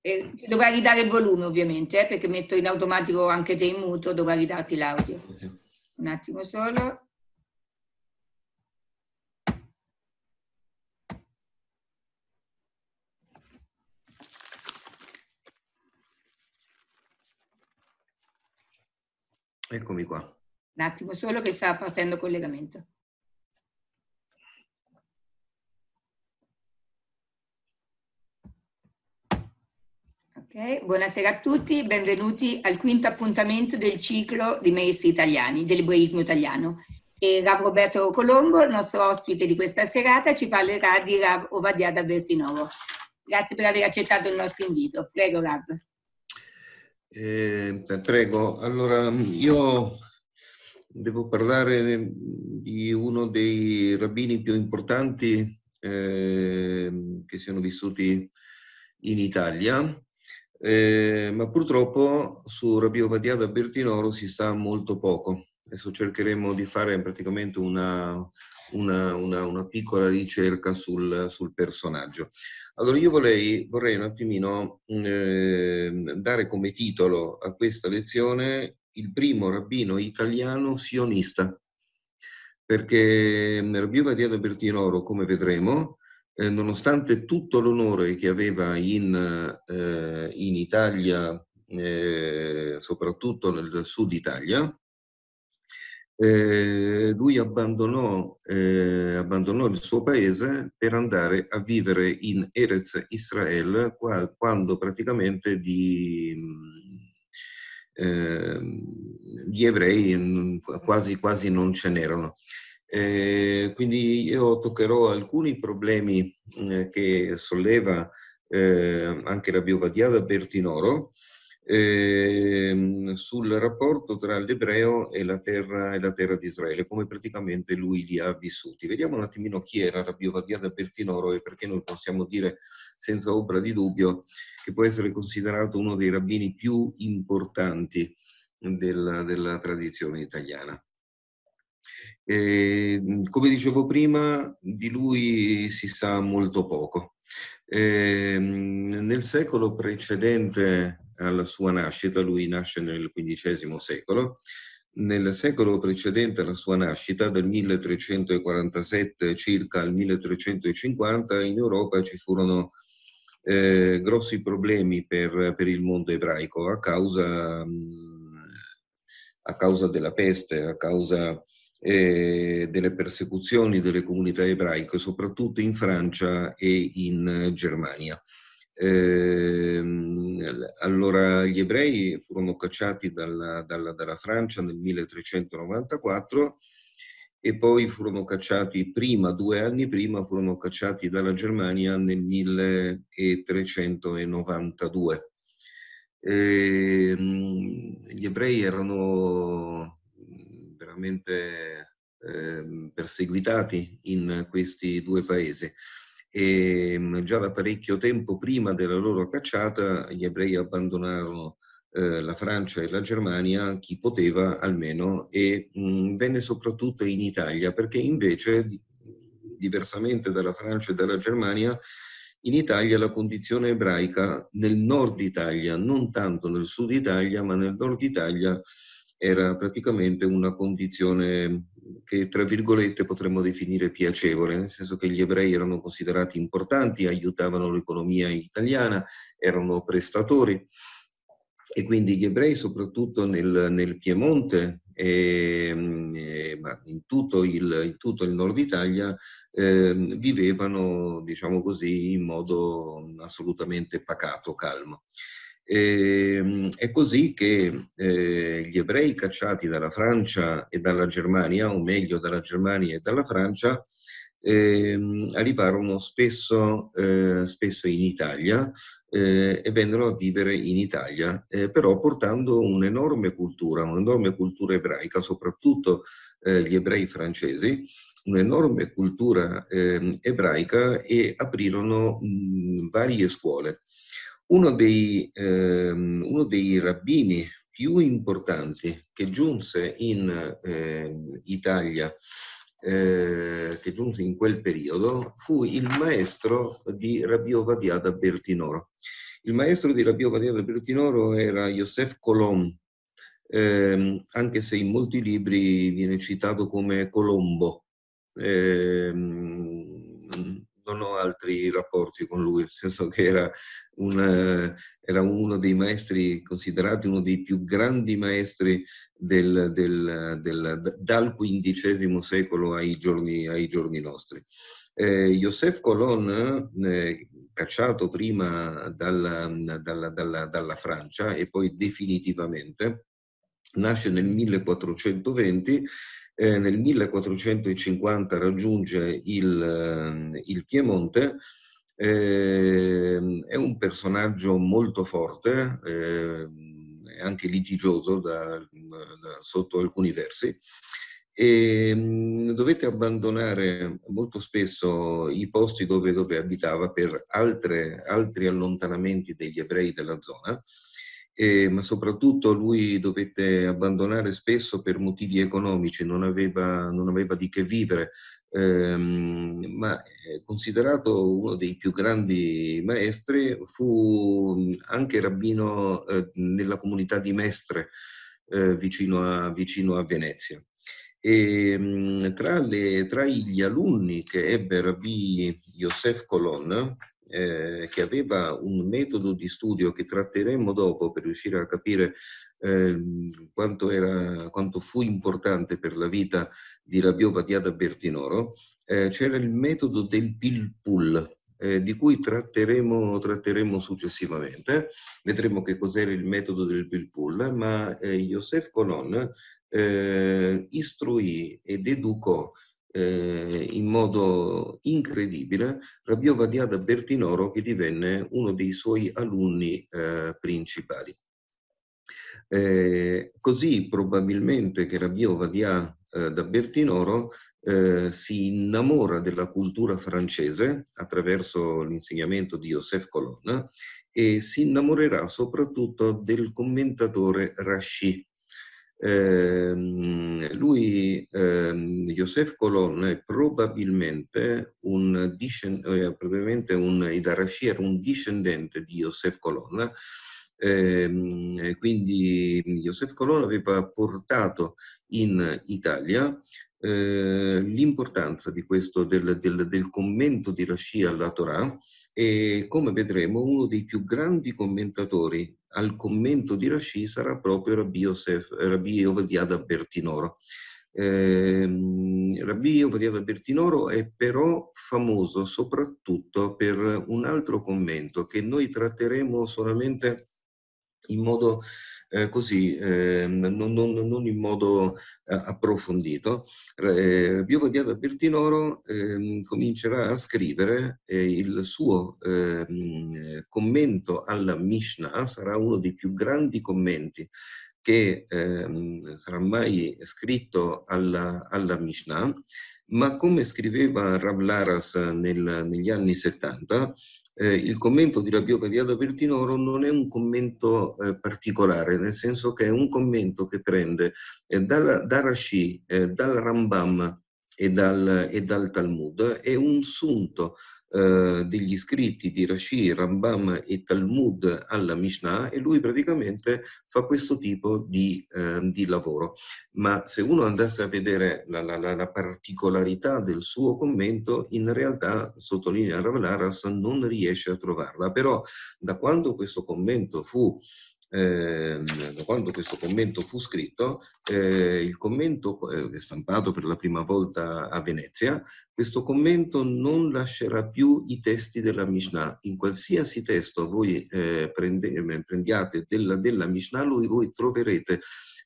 E eh, dovrai ridare il volume ovviamente, eh, perché metto in automatico anche te in muto, dovrai ridarti l'audio. Sì. Un attimo solo. Eccomi qua. Un attimo solo che sta partendo collegamento. Okay. Buonasera a tutti, benvenuti al quinto appuntamento del ciclo di maestri italiani, dell'ebraismo italiano. E Rav Roberto Colombo, il nostro ospite di questa serata, ci parlerà di Rav Ovadia da Bertinovo. Grazie per aver accettato il nostro invito. Prego Rav. Eh, eh prego, allora io devo parlare di uno dei rabbini più importanti eh, che siano vissuti in Italia, eh, ma purtroppo su Rabio Vadia da Bertinoro si sa molto poco. Adesso cercheremo di fare praticamente una, una, una, una piccola ricerca sul, sul, personaggio. Allora io vorrei, vorrei un attimino eh, dare come titolo a questa lezione il primo rabbino italiano sionista, perché ehm, Rabbi Vadia da Bertinoro, come vedremo, eh, nonostante tutto l'onore che aveva in, eh, in Italia, eh, soprattutto nel sud Italia, eh, lui abbandonò, eh, abbandonò, il suo paese per andare a vivere in Erez Israel quando praticamente di, gli ehm, ebrei quasi, quasi non ce n'erano. Eh, quindi io toccherò alcuni problemi eh, che solleva eh, anche la Biovadiada Bertinoro ehm, sul rapporto tra l'ebreo e la terra, e la terra di Israele, come praticamente lui li ha vissuti. Vediamo un attimino chi era la Biovadiada Bertinoro e perché noi possiamo dire senza ombra di dubbio che può essere considerato uno dei rabbini più importanti della, della tradizione italiana. E, come dicevo prima, di lui si sa molto poco. E, ehm, nel secolo precedente alla sua nascita, lui nasce nel XV secolo, nel secolo precedente alla sua nascita, dal 1347 circa al 1350, in Europa ci furono eh, grossi problemi per, per, il mondo ebraico a causa, a causa della peste, a causa eh, delle persecuzioni delle comunità ebraiche, soprattutto in Francia e in eh, Germania. Eh, allora, gli ebrei furono cacciati dalla, dalla, dalla Francia nel 1394 e poi furono cacciati prima, due anni prima, furono cacciati dalla Germania nel 1392. E, ehm, gli ebrei erano particolarmente eh, perseguitati in questi due paesi. E ehm, già da parecchio tempo prima della loro cacciata gli ebrei abbandonarono eh, la Francia e la Germania, chi poteva almeno, e mh, mm, venne soprattutto in Italia, perché invece, diversamente dalla Francia e dalla Germania, in Italia la condizione ebraica nel nord Italia, non tanto nel sud Italia, ma nel nord Italia, era praticamente una condizione che tra virgolette potremmo definire piacevole, nel senso che gli ebrei erano considerati importanti, aiutavano l'economia italiana, erano prestatori e quindi gli ebrei soprattutto nel, nel Piemonte e, eh, ma in, tutto il, in tutto il nord Italia eh, vivevano, diciamo così, in modo assolutamente pacato, calmo. E, ehm, è così che eh, gli ebrei cacciati dalla Francia e dalla Germania, o meglio dalla Germania e dalla Francia, eh, arrivarono spesso, eh, spesso in Italia eh, e vennero a vivere in Italia, eh, però portando un'enorme cultura, un'enorme cultura ebraica, soprattutto eh, gli ebrei francesi, un'enorme cultura ehm, ebraica e aprirono mh, mm, varie scuole uno dei, ehm, uno dei rabbini più importanti che giunse in eh, Italia, eh, che giunse in quel periodo, fu il maestro di Rabbi Ovadia da Bertinoro. Il maestro di Rabbi Ovadia da Bertinoro era Joseph Colom, eh, anche se in molti libri viene citato come Colombo. Eh, non ho altri rapporti con lui, nel senso che era, una, eh, era uno dei maestri considerati uno dei più grandi maestri del, del, del, dal XV secolo ai giorni, ai giorni nostri. Eh, Joseph Colon, eh, cacciato prima dalla, dalla, dalla, dalla Francia e poi definitivamente, nasce nel 1420 eh, nel 1450 raggiunge il, eh, il Piemonte, eh, è un personaggio molto forte, eh, anche litigioso da, da, sotto alcuni versi, e ehm, dovette abbandonare molto spesso i posti dove, dove abitava per altre, altri allontanamenti degli ebrei della zona eh, ma soprattutto lui dovette abbandonare spesso per motivi economici, non aveva, non aveva di che vivere, ehm, eh, ma considerato uno dei più grandi maestri, fu mm, anche rabbino eh, nella comunità di Mestre, eh, vicino a, vicino a Venezia. E, mm, tra, le, tra, gli alunni che ebbe Rabbi Yosef Colon, eh, che aveva un metodo di studio che tratteremo dopo per riuscire a capire eh, quanto, era, quanto, fu importante per la vita di Rabiot Vadiada Bertinoro, eh, c'era il metodo del pil pull eh, di cui tratteremo, tratteremo, successivamente. Vedremo che cos'era il metodo del pull-pull, ma eh, Joseph Conon eh, istruì ed educò eh, in modo incredibile Rabbiò Vadiada Bertinoro che divenne uno dei suoi alunni eh, principali. Eh, così probabilmente che Rabbiò Vadià eh, da Bertinoro eh, si innamora della cultura francese attraverso l'insegnamento di Joseph Colonna e si innamorerà soprattutto del commentatore Rashi, eh, lui, eh, Joseph Colon, è probabilmente un, discend- eh, probabilmente un, era un discendente di Joseph Colon. Eh, quindi Joseph Colon aveva portato in Italia eh, l'importanza di questo, del, del, del commento di Rashi alla Torah e come vedremo uno dei più grandi commentatori al commento di Rashi sarà proprio Rabbi, Yosef, Rabbi Ovadiada Bertinoro. Eh, Rabbi Ovadiada Bertinoro è però famoso soprattutto per un altro commento che noi tratteremo solamente in modo eh, così, eh, non, non, non, in modo eh, approfondito. Eh, Piova di Bertinoro ehm, comincerà a scrivere eh, il suo ehm, commento alla Mishnah, sarà uno dei più grandi commenti che ehm, sarà mai scritto alla, alla, Mishnah, ma come scriveva Rav Laras nel, negli anni 70, eh, il commento di Rabbi Cadiado Bertinoro non è un commento eh, particolare, nel senso che è un commento che prende eh, dal, da Rashi, eh, dal Rambam, e dal, e dal Talmud, è un sunto eh, degli scritti di Rashi, Rambam e Talmud alla Mishnah e lui praticamente fa questo tipo di, eh, di lavoro. Ma se uno andasse a vedere la, la, la particolarità del suo commento, in realtà, sottolinea Ravlaras, non riesce a trovarla. Però da quando questo commento fu eh, quando questo commento fu scritto, eh, il commento eh, stampato per la prima volta a Venezia, questo commento non lascerà più i testi della Mishnah. In qualsiasi testo voi eh, prende, eh, prendiate della, della Mishnah, lui, voi troverete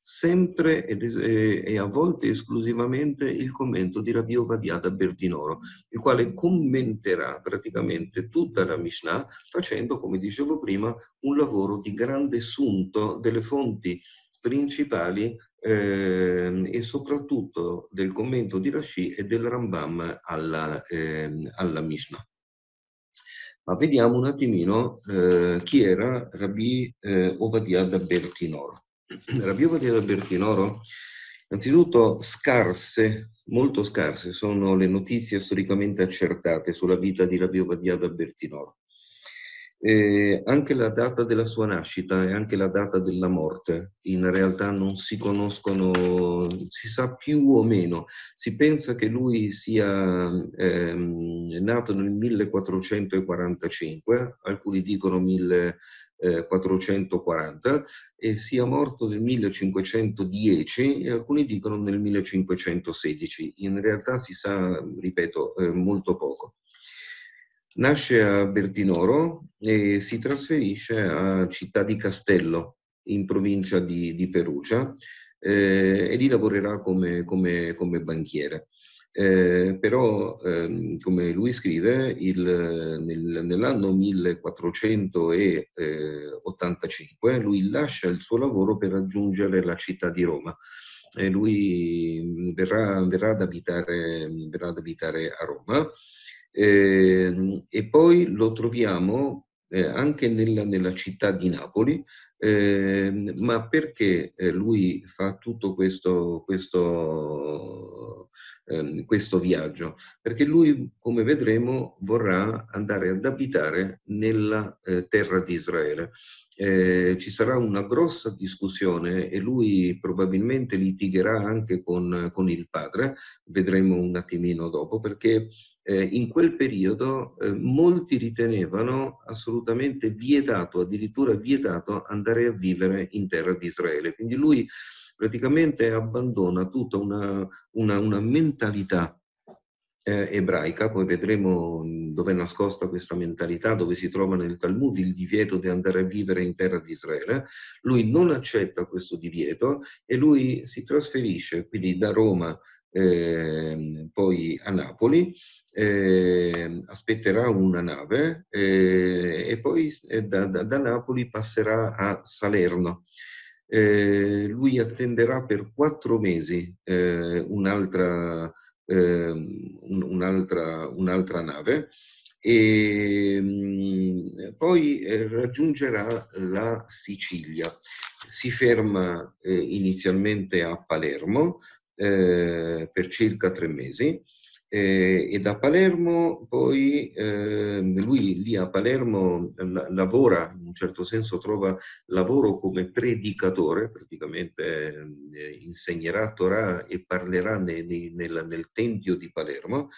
sempre e a volte esclusivamente il commento di Rabbi Ovadia da Bertinoro, il quale commenterà praticamente tutta la Mishnah facendo, come dicevo prima, un lavoro di grande sunto delle fonti principali eh, e soprattutto del commento di Rashi e del Rambam alla, eh, alla Mishnah. Ma vediamo un attimino eh, chi era Rabbi eh, Ovadia da Bertinoro della biopatia del Bertinoro? Innanzitutto scarse, molto scarse, sono le notizie storicamente accertate sulla vita di Rabio Vadia da Bertinoro. Eh, anche la data della sua nascita e anche la data della morte in realtà non si conoscono, si sa più o meno. Si pensa che lui sia ehm, nato nel 1445, alcuni dicono 1445 eh, 440 e sia morto nel 1510 e alcuni dicono nel 1516. In realtà si sa, ripeto, eh, molto poco. Nasce a Bertinoro e si trasferisce a Città di Castello, in provincia di, di Perugia, eh, e lì lavorerà come, come, come banchiere. Eh, però, ehm, come lui scrive, il, nel, nell'anno 1485 eh, lui lascia il suo lavoro per raggiungere la città di Roma e lui verrà, verrà, ad, abitare, verrà ad, abitare, a Roma. Eh, e poi lo troviamo eh, anche nella, nella, città di Napoli, ehm, ma perché eh, lui fa tutto questo, questo ehm, questo viaggio, perché lui, come vedremo, vorrà andare ad abitare nella eh, terra di Israele. Eh, ci sarà una grossa discussione e lui probabilmente litigherà anche con, con il padre, vedremo un attimino dopo, perché eh, in quel periodo eh, molti ritenevano assolutamente vietato, addirittura vietato, andare a vivere in terra di Israele. Quindi lui praticamente abbandona tutta una, una, una mentalità eh, ebraica, poi vedremo dove è nascosta questa mentalità, dove si trova nel Talmud il divieto di andare a vivere in terra di Israele. Lui non accetta questo divieto e lui si trasferisce quindi da Roma eh, poi a Napoli, eh, aspetterà una nave eh, e poi eh, da, da, da, Napoli passerà a Salerno. Eh, lui attenderà per quattro mesi eh, un'altra, ehm, un'altra, un'altra nave e ehm, poi raggiungerà la Sicilia. Si ferma inizialmente a Palermo, eh, per circa tre mesi eh, e da Palermo poi eh, lui lì a Palermo eh, la, lavora, in un certo senso trova lavoro come predicatore, praticamente eh, insegnerà Torah e parlerà ne, ne, nel, nel Tempio di Palermo.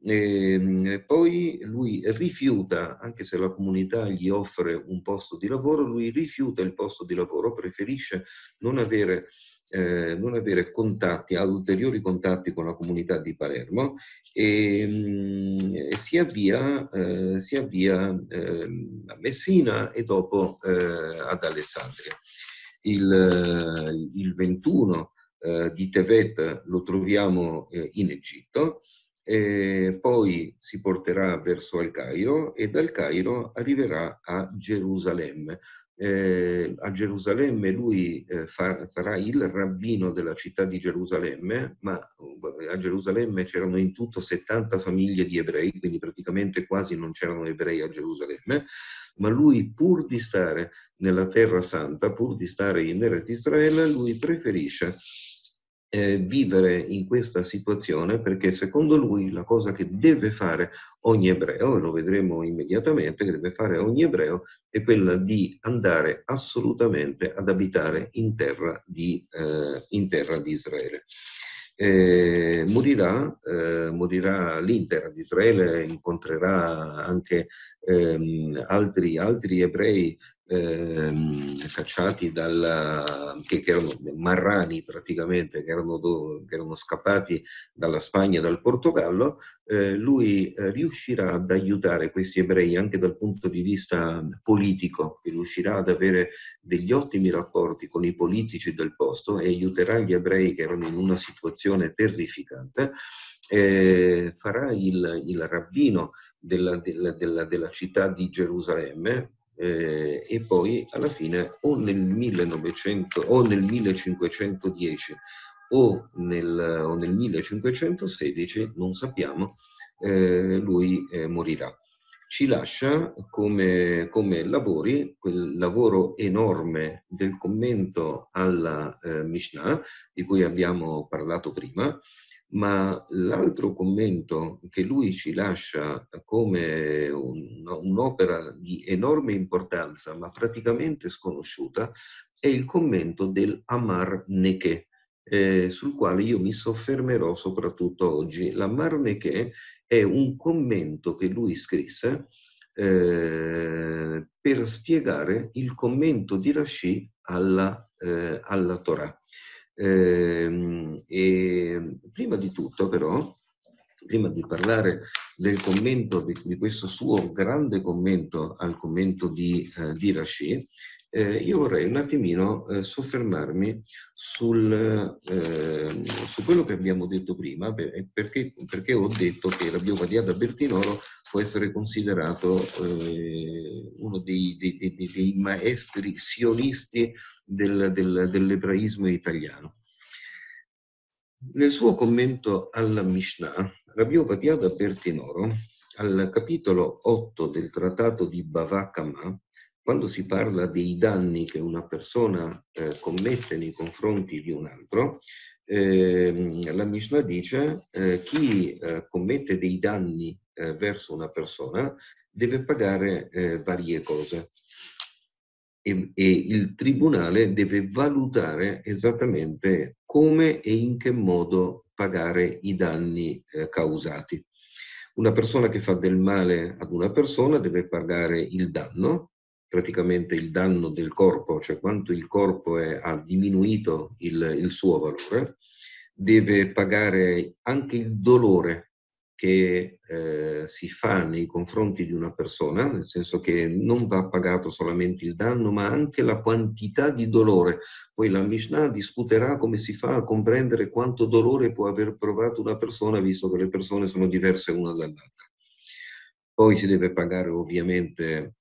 E ehm, poi lui rifiuta, anche se la comunità gli offre un posto di lavoro, lui rifiuta il posto di lavoro, preferisce non avere eh, non avere contatti, ulteriori contatti con la comunità di Palermo e mh, mm, si avvia, eh, si avvia eh, a Messina e dopo eh, ad Alessandria. Il, il 21 eh, di Tevet lo troviamo eh, in Egitto e eh, poi si porterà verso Al Cairo e dal Cairo arriverà a Gerusalemme. Eh, a Gerusalemme lui eh, far, farà il rabbino della città di Gerusalemme, ma eh, a Gerusalemme c'erano in tutto 70 famiglie di ebrei, quindi praticamente quasi non c'erano ebrei a Gerusalemme, ma lui pur di stare nella terra santa, pur di stare in Eretz Israele, lui preferisce eh, vivere in questa situazione perché secondo lui la cosa che deve fare ogni ebreo, e lo vedremo immediatamente, che deve fare ogni ebreo è quella di andare assolutamente ad abitare in terra di, eh, in terra di Israele. Eh, morirà, eh, morirà l'intera di Israele, incontrerà anche ehm, altri, altri ebrei ehm, cacciati dalla, che, che, erano marrani praticamente, che erano, do, che erano, scappati dalla Spagna, e dal Portogallo, eh, lui eh, riuscirà ad aiutare questi ebrei anche dal punto di vista politico, che riuscirà ad avere degli ottimi rapporti con i politici del posto e aiuterà gli ebrei che erano in una situazione terrificante. Eh, farà il, il rabbino della, della, della, della città di Gerusalemme, eh, e poi alla fine o nel, 1900, o nel 1510 o nel, o nel, 1516, non sappiamo, eh, lui eh, morirà. Ci lascia come, come, lavori quel lavoro enorme del commento alla eh, Mishnah, di cui abbiamo parlato prima, ma l'altro commento che lui ci lascia come un'opera di enorme importanza, ma praticamente sconosciuta, è il commento del Amar Neke, eh, sul quale io mi soffermerò soprattutto oggi. L'Amar Neke è un commento che lui scrisse eh, per spiegare il commento di Rashi alla, eh, alla Torah. Eh, prima di tutto però prima di parlare del commento, di, di questo suo grande commento al commento di, eh, di Rashi, eh, io vorrei un attimino eh, soffermarmi sul, eh, su quello che abbiamo detto prima, perché, perché ho detto che la biopatia da Bertinoro può essere considerato eh, uno dei, dei, dei, dei, maestri sionisti del, del, dell'ebraismo italiano. Nel suo commento alla Mishnah, Rabiova Piada Bertinoro, al capitolo 8 del trattato di Bavakama, quando si parla dei danni che una persona eh, commette nei confronti di un altro, eh, la Mishnah dice eh, chi eh, commette dei danni eh, verso una persona deve pagare eh, varie cose e, e il tribunale deve valutare esattamente come e in che modo pagare i danni eh, causati. Una persona che fa del male ad una persona deve pagare il danno, praticamente il danno del corpo, cioè quanto il corpo è, ha diminuito il, il suo valore, deve pagare anche il dolore che eh, si fa nei confronti di una persona, nel senso che non va pagato solamente il danno, ma anche la quantità di dolore. Poi la Mishnah discuterà come si fa a comprendere quanto dolore può aver provato una persona, visto che le persone sono diverse una dall'altra. Poi si deve pagare ovviamente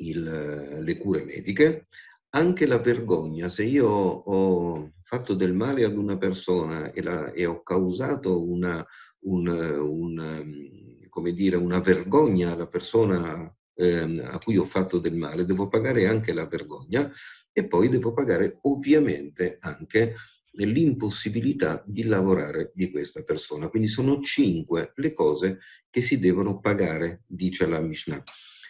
il, le cure mediche, anche la vergogna, se io ho fatto del male ad una persona e, la, e ho causato una un, un, ehm, dire, una vergogna alla persona ehm, a cui ho fatto del male, devo pagare anche la vergogna e poi devo pagare ovviamente anche l'impossibilità di lavorare di questa persona. Quindi sono cinque le cose che si devono pagare, dice la Mishnah.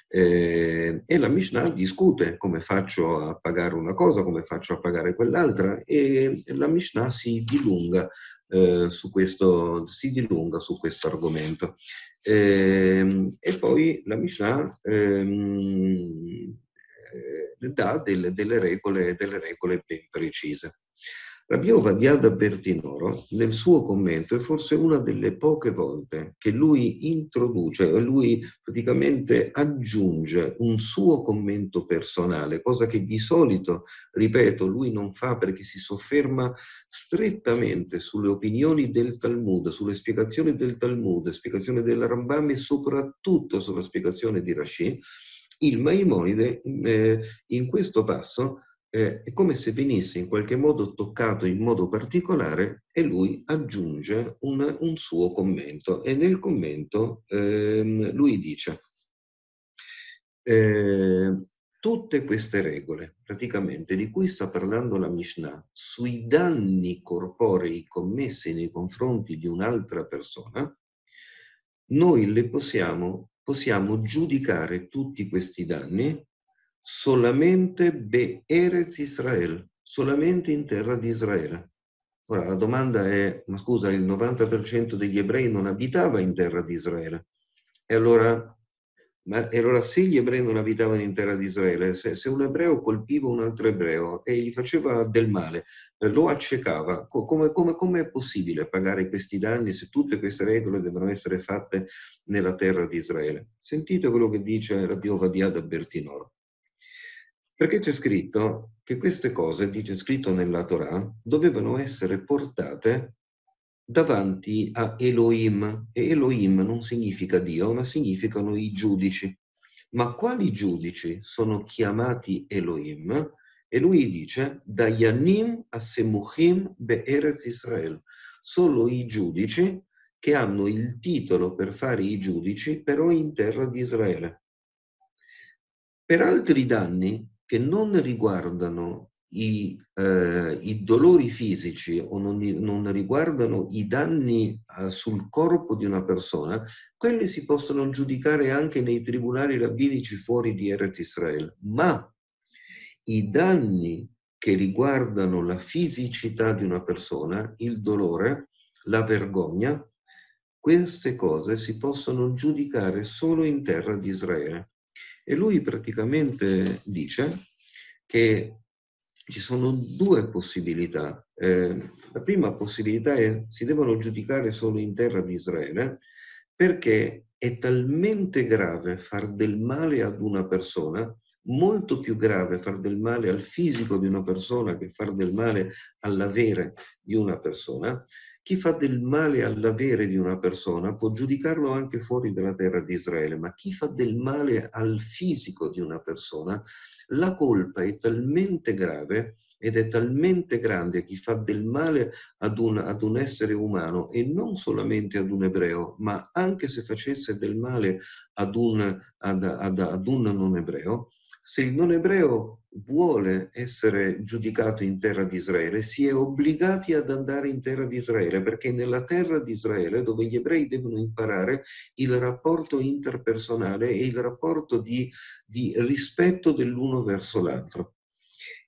Eh, e la Mishnah discute come faccio a pagare una cosa, come faccio a pagare quell'altra, e la Mishnah si dilunga eh, su questo, si dilunga su questo argomento. Eh, e poi la Mishnah ehm, eh, dà del, delle, regole, delle regole ben precise. La biova di Alda Bertinoro nel suo commento è forse una delle poche volte che lui introduce, lui praticamente aggiunge un suo commento personale, cosa che di solito, ripeto, lui non fa perché si sofferma strettamente sulle opinioni del Talmud, sulle spiegazioni del Talmud, spiegazione della Rambam e soprattutto sulla spiegazione di Rashi. Il Maimonide eh, in questo passo eh, è come se venisse in qualche modo toccato in modo particolare e lui aggiunge un, un suo commento e nel commento ehm, lui dice eh, tutte queste regole, praticamente, di cui sta parlando la Mishnah, sui danni corporei commessi nei confronti di un'altra persona, noi le possiamo, possiamo giudicare tutti questi danni solamente Be'erez Israel, solamente in terra di Israele. Ora la domanda è, ma scusa, il 90% degli ebrei non abitava in terra di Israele. E allora, ma, e allora se gli ebrei non abitavano in terra di Israele, se, se, un ebreo colpiva un altro ebreo e gli faceva del male, eh, lo accecava, come, come, come è possibile pagare questi danni se tutte queste regole devono essere fatte nella terra di Israele? Sentite quello che dice la Piova di Ad Bertinoro. Perché c'è scritto che queste cose, dice scritto nella Torah, dovevano essere portate davanti a Elohim. E Elohim non significa Dio, ma significano i giudici. Ma quali giudici sono chiamati Elohim? E lui dice, da Yanim a Semuchim Be'eretz Israel. Solo i giudici che hanno il titolo per fare i giudici, però in terra di Israele. Per altri danni che non riguardano i, eh, i dolori fisici o non, non riguardano i danni eh, sul corpo di una persona, quelli si possono giudicare anche nei tribunali rabbinici fuori di Eret Israel, ma i danni che riguardano la fisicità di una persona, il dolore, la vergogna, queste cose si possono giudicare solo in terra di Israele. E lui praticamente dice che ci sono due possibilità. Eh, la prima possibilità è che si devono giudicare solo in terra di Israele perché è talmente grave far del male ad una persona, molto più grave far del male al fisico di una persona che far del male all'avere di una persona, chi fa del male all'avere di una persona può giudicarlo anche fuori dalla terra di Israele, ma chi fa del male al fisico di una persona, la colpa è talmente grave ed è talmente grande chi fa del male ad un, ad un, essere umano e non solamente ad un ebreo, ma anche se facesse del male ad un, ad, ad, un non ebreo, se il non ebreo vuole essere giudicato in terra di Israele, si è obbligati ad andare in terra di Israele, perché nella terra di Israele, dove gli ebrei devono imparare il rapporto interpersonale e il rapporto di, di rispetto dell'uno verso l'altro.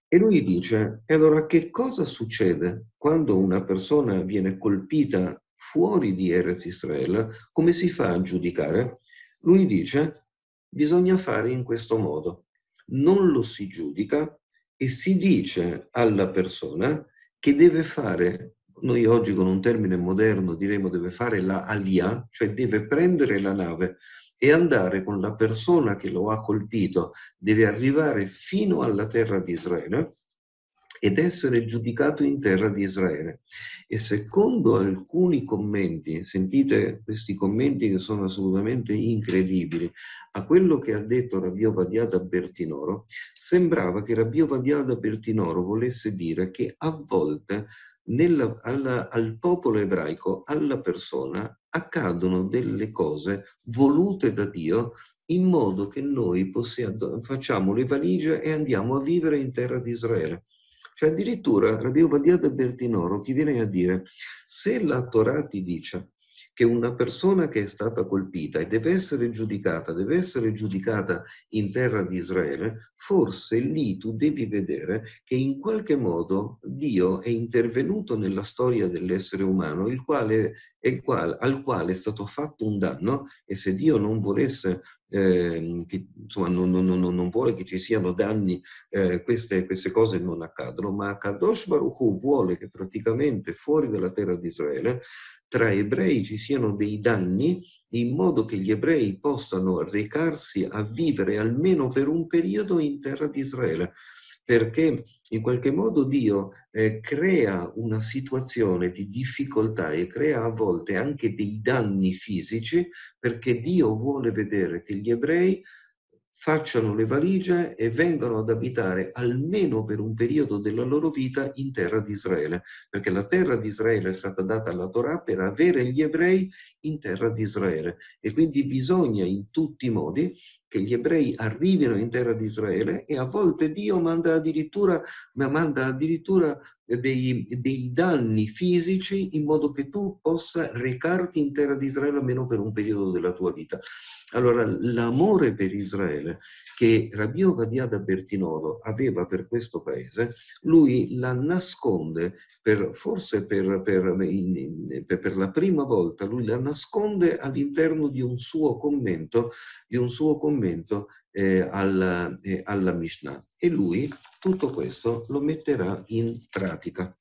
E lui dice, e allora che cosa succede quando una persona viene colpita fuori di Eretz Israel? Come si fa a giudicare? Lui dice, bisogna fare in questo modo non lo si giudica e si dice alla persona che deve fare, noi oggi con un termine moderno diremo deve fare la alia, cioè deve prendere la nave e andare con la persona che lo ha colpito, deve arrivare fino alla terra di Israele ed essere giudicato in terra di Israele. E secondo alcuni commenti, sentite questi commenti che sono assolutamente incredibili, a quello che ha detto Rabbio Vadiata Bertinoro, sembrava che Rabbio Vadiata Bertinoro volesse dire che a volte nella, alla, al popolo ebraico, alla persona, accadono delle cose volute da Dio in modo che noi possiamo, facciamo le valigie e andiamo a vivere in terra di Israele. Cioè addirittura Rabbi Ovadia del Bertinoro ti viene a dire se la Torah ti dice che una persona che è stata colpita e deve essere giudicata, deve essere giudicata in terra di Israele, forse lì tu devi vedere che in qualche modo Dio è intervenuto nella storia dell'essere umano, il quale qual, al quale è stato fatto un danno e se Dio non volesse, eh, che, insomma, non, non, non, non, vuole che ci siano danni, eh, queste, queste, cose non accadono, ma Kadosh Baruch Hu vuole che praticamente fuori dalla terra di Israele tra ebrei ci siano dei danni in modo che gli ebrei possano recarsi a vivere almeno per un periodo in terra di Israele perché in qualche modo Dio eh, crea una situazione di difficoltà e crea a volte anche dei danni fisici perché Dio vuole vedere che gli ebrei facciano le valigie e vengano ad abitare almeno per un periodo della loro vita in terra di Israele, perché la terra di Israele è stata data alla Torah per avere gli ebrei in terra di Israele e quindi bisogna in tutti i modi che gli ebrei arrivino in terra di Israele e a volte Dio manda addirittura, manda addirittura dei, dei, danni fisici in modo che tu possa recarti in terra di Israele almeno per un periodo della tua vita. Allora, l'amore per Israele che Rabbi Ovadia da Bertinoro aveva per questo paese, lui la nasconde, per, forse per, per, per la prima volta, lui la nasconde all'interno di un suo commento, di un suo commento riferimento eh, alla, eh, alla Mishnah. E lui tutto questo lo metterà in pratica.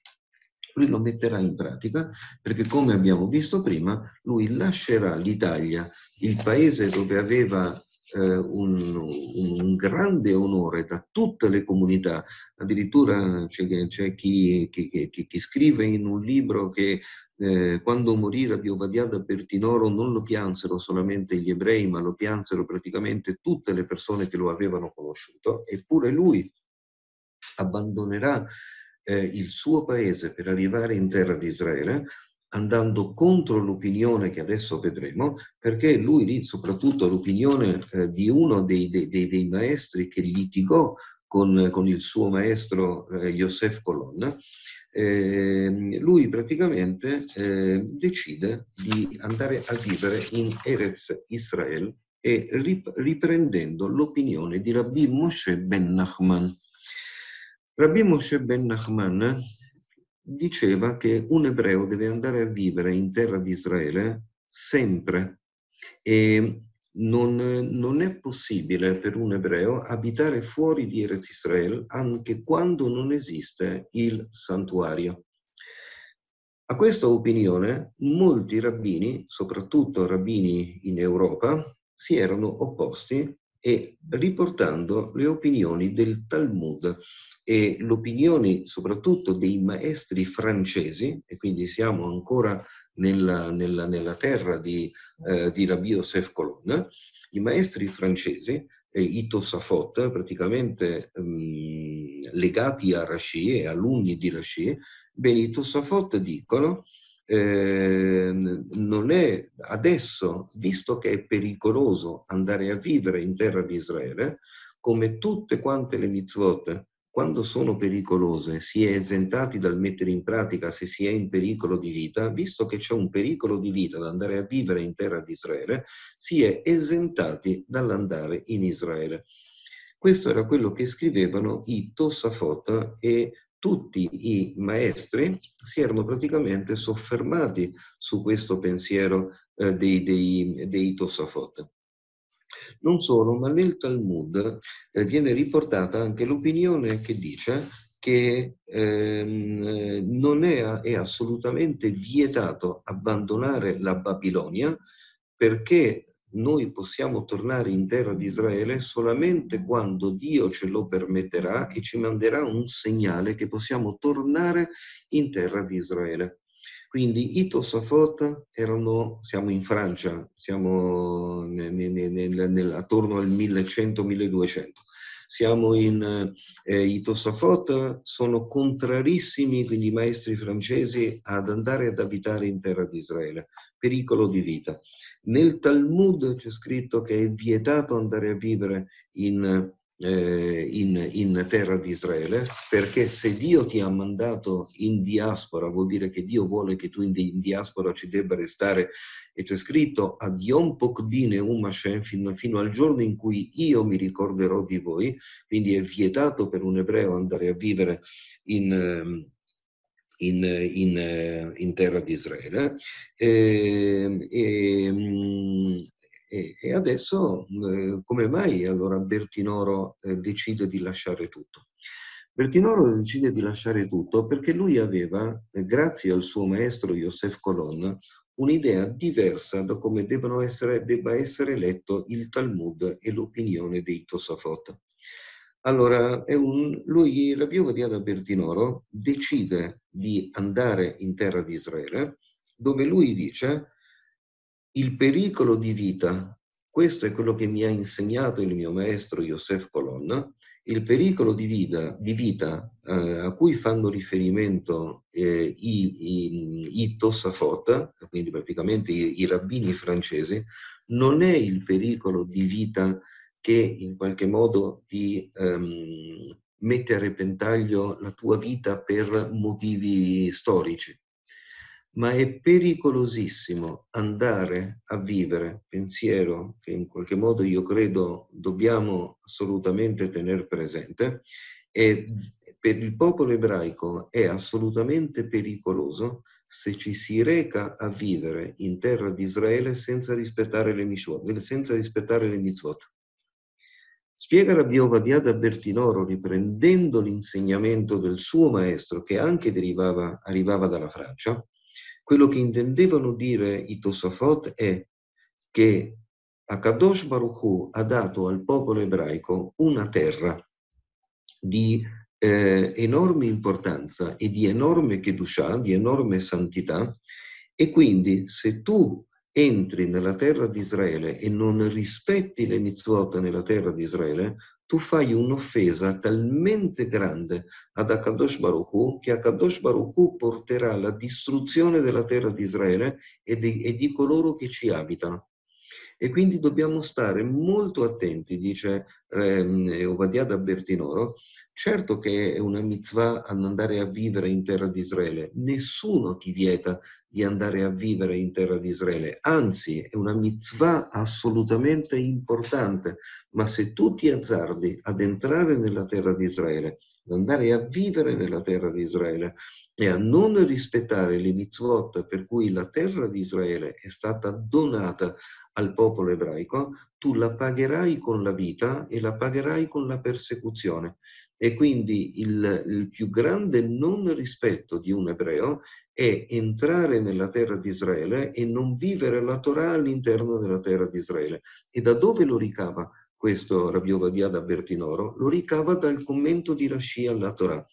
Lui lo metterà in pratica perché, come abbiamo visto prima, lui lascerà l'Italia, il paese dove aveva eh, un, un, grande onore da tutte le comunità, addirittura c'è, c'è chi, chi, chi, chi, scrive in un libro che eh, quando morì la Rabbi per Tinoro non lo piansero solamente gli ebrei, ma lo piansero praticamente tutte le persone che lo avevano conosciuto, eppure lui abbandonerà eh, il suo paese per arrivare in terra di Israele andando contro l'opinione che adesso vedremo, perché lui lì, soprattutto l'opinione eh, di uno dei, dei, dei, dei, maestri che litigò con, con il suo maestro eh, Joseph Colonna, eh, lui praticamente ehm, decide di andare a vivere in Erez Israel e rip- riprendendo l'opinione di Rabbi Moshe ben Nachman. Rabbi Moshe ben Nachman diceva che un ebreo deve andare a vivere in terra di Israele sempre e non, non è possibile per un ebreo abitare fuori di Eretz Israel anche quando non esiste il santuario. A questa opinione molti rabbini, soprattutto rabbini in Europa, si erano opposti e riportando le opinioni del Talmud e le opinioni soprattutto dei maestri francesi, e quindi siamo ancora nella, nella, nella terra di, eh, di Rabbi Yosef Colonna, i maestri francesi, eh, i Tosafot, praticamente mh, mm, legati a Rashi e alunni di Rashi, bene, i Tosafot dicono Ehm, non è adesso, visto che è pericoloso andare a vivere in terra di Israele, come tutte quante le mitzvot, quando sono pericolose, si è esentati dal mettere in pratica se si è in pericolo di vita, visto che c'è un pericolo di vita da andare a vivere in terra di Israele, si è esentati dall'andare in Israele. Questo era quello che scrivevano i Tosafot e tutti i maestri si erano praticamente soffermati su questo pensiero eh, dei, dei, dei Tosafot. Non solo, ma nel Talmud eh, viene riportata anche l'opinione che dice che ehm, non è, è assolutamente vietato abbandonare la Babilonia perché noi possiamo tornare in terra di Israele solamente quando Dio ce lo permetterà e ci manderà un segnale che possiamo tornare in terra di Israele. Quindi i Tosafot erano, siamo in Francia, siamo nel, nel, nel, attorno al 1100-1200. Siamo in, eh, I Tosafot sono contrarissimi, quindi i maestri francesi, ad andare ad abitare in terra di Israele. Pericolo di vita. Nel Talmud c'è scritto che è vietato andare a vivere in, eh, in, in terra di Israele, perché se Dio ti ha mandato in diaspora, vuol dire che Dio vuole che tu in, in diaspora ci debba restare, e c'è scritto ad Yom Pokdine Umashem fino, fino al giorno in cui io mi ricorderò di voi, quindi è vietato per un ebreo andare a vivere in... Eh, in, in, in terra di Israele. E, ehm, ehm, e, e adesso eh, come mai allora Bertinoro eh, decide di lasciare tutto? Bertinoro decide di lasciare tutto perché lui aveva, eh, grazie al suo maestro Joseph Colonna, un'idea diversa da come essere, debba essere letto il Talmud e l'opinione dei Tosafot. Allora, un, lui, Rabbi Ovadia da Bertinoro, decide di andare in terra di Israele, dove lui dice il pericolo di vita, questo è quello che mi ha insegnato il mio maestro Yosef Colonna, il pericolo di vita, di vita eh, a cui fanno riferimento eh, i, i, i Tosafot, quindi praticamente i, i rabbini francesi, non è il pericolo di vita che in qualche modo ti ehm, mette a repentaglio la tua vita per motivi storici. Ma è pericolosissimo andare a vivere pensiero che in qualche modo io credo dobbiamo assolutamente tenere presente. E per il popolo ebraico è assolutamente pericoloso se ci si reca a vivere in terra di Israele senza rispettare le, mishwot, senza rispettare le mitzvot. Spiega Rabbi Ovadia da Bertinoro, riprendendo l'insegnamento del suo maestro, che anche derivava, arrivava dalla Francia, quello che intendevano dire i Tosafot è che Akadosh Baruch Hu ha dato al popolo ebraico una terra di eh, enorme importanza e di enorme kedusha, di enorme santità, e quindi se tu entri nella terra di Israele e non rispetti le mitzvot nella terra di Israele, tu fai un'offesa talmente grande ad Akadosh Baruch Hu che Akadosh Baruch Hu porterà la distruzione della terra di Israele e di, e di coloro che ci abitano. E quindi dobbiamo stare molto attenti, dice eh, Ovadia da Bertinoro, certo che è una mitzvah andare a vivere in terra di Israele, nessuno ti vieta di andare a vivere in terra di Israele, anzi è una mitzvah assolutamente importante, ma se tu ti azzardi ad entrare nella terra di Israele, ad andare a vivere nella terra di Israele e a non rispettare le mitzvot per cui la terra di Israele è stata donata al popolo ebraico, tu la pagherai con la vita e la pagherai con la persecuzione. E quindi il, il, più grande non rispetto di un ebreo è entrare nella terra di Israele e non vivere la Torah all'interno della terra di Israele. E da dove lo ricava questo Rabiovadia da Bertinoro? Lo ricava dal commento di Rashi alla Torah.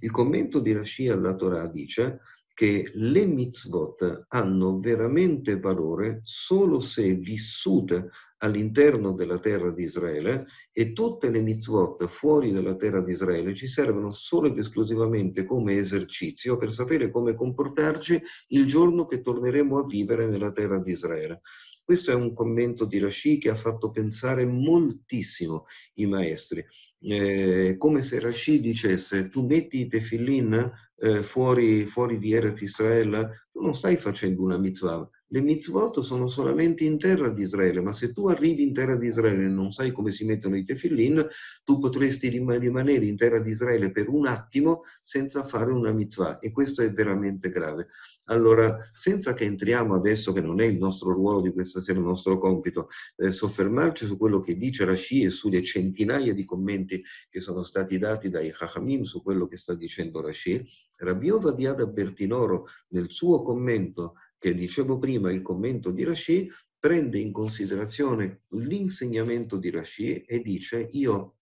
Il commento di Rashi alla Torah dice che le mitzvot hanno veramente valore solo se vissute all'interno della terra di Israele e tutte le mitzvot fuori dalla terra di Israele ci servono solo ed esclusivamente come esercizio per sapere come comportarci il giorno che torneremo a vivere nella terra di Israele. Questo è un commento di Rashi che ha fatto pensare moltissimo i maestri, eh, come se Rashi dicesse tu metti i tefillin eh, fuori, fuori, di Eret Israel, tu non stai facendo una mitzvah, le mitzvot sono solamente in terra di Israele, ma se tu arrivi in terra di Israele e non sai come si mettono i tefillin, tu potresti rimanere in terra di Israele per un attimo senza fare una mitzvah e questo è veramente grave. Allora, senza che entriamo adesso, che non è il nostro ruolo di questa sera, il nostro compito, eh, soffermarci su quello che dice Rashi e sulle centinaia di commenti che sono stati dati dai Chachamim su quello che sta dicendo Rashi, Rabbi di Ada Bertinoro nel suo commento che dicevo prima, il commento di Rashi, prende in considerazione l'insegnamento di Rashi e dice io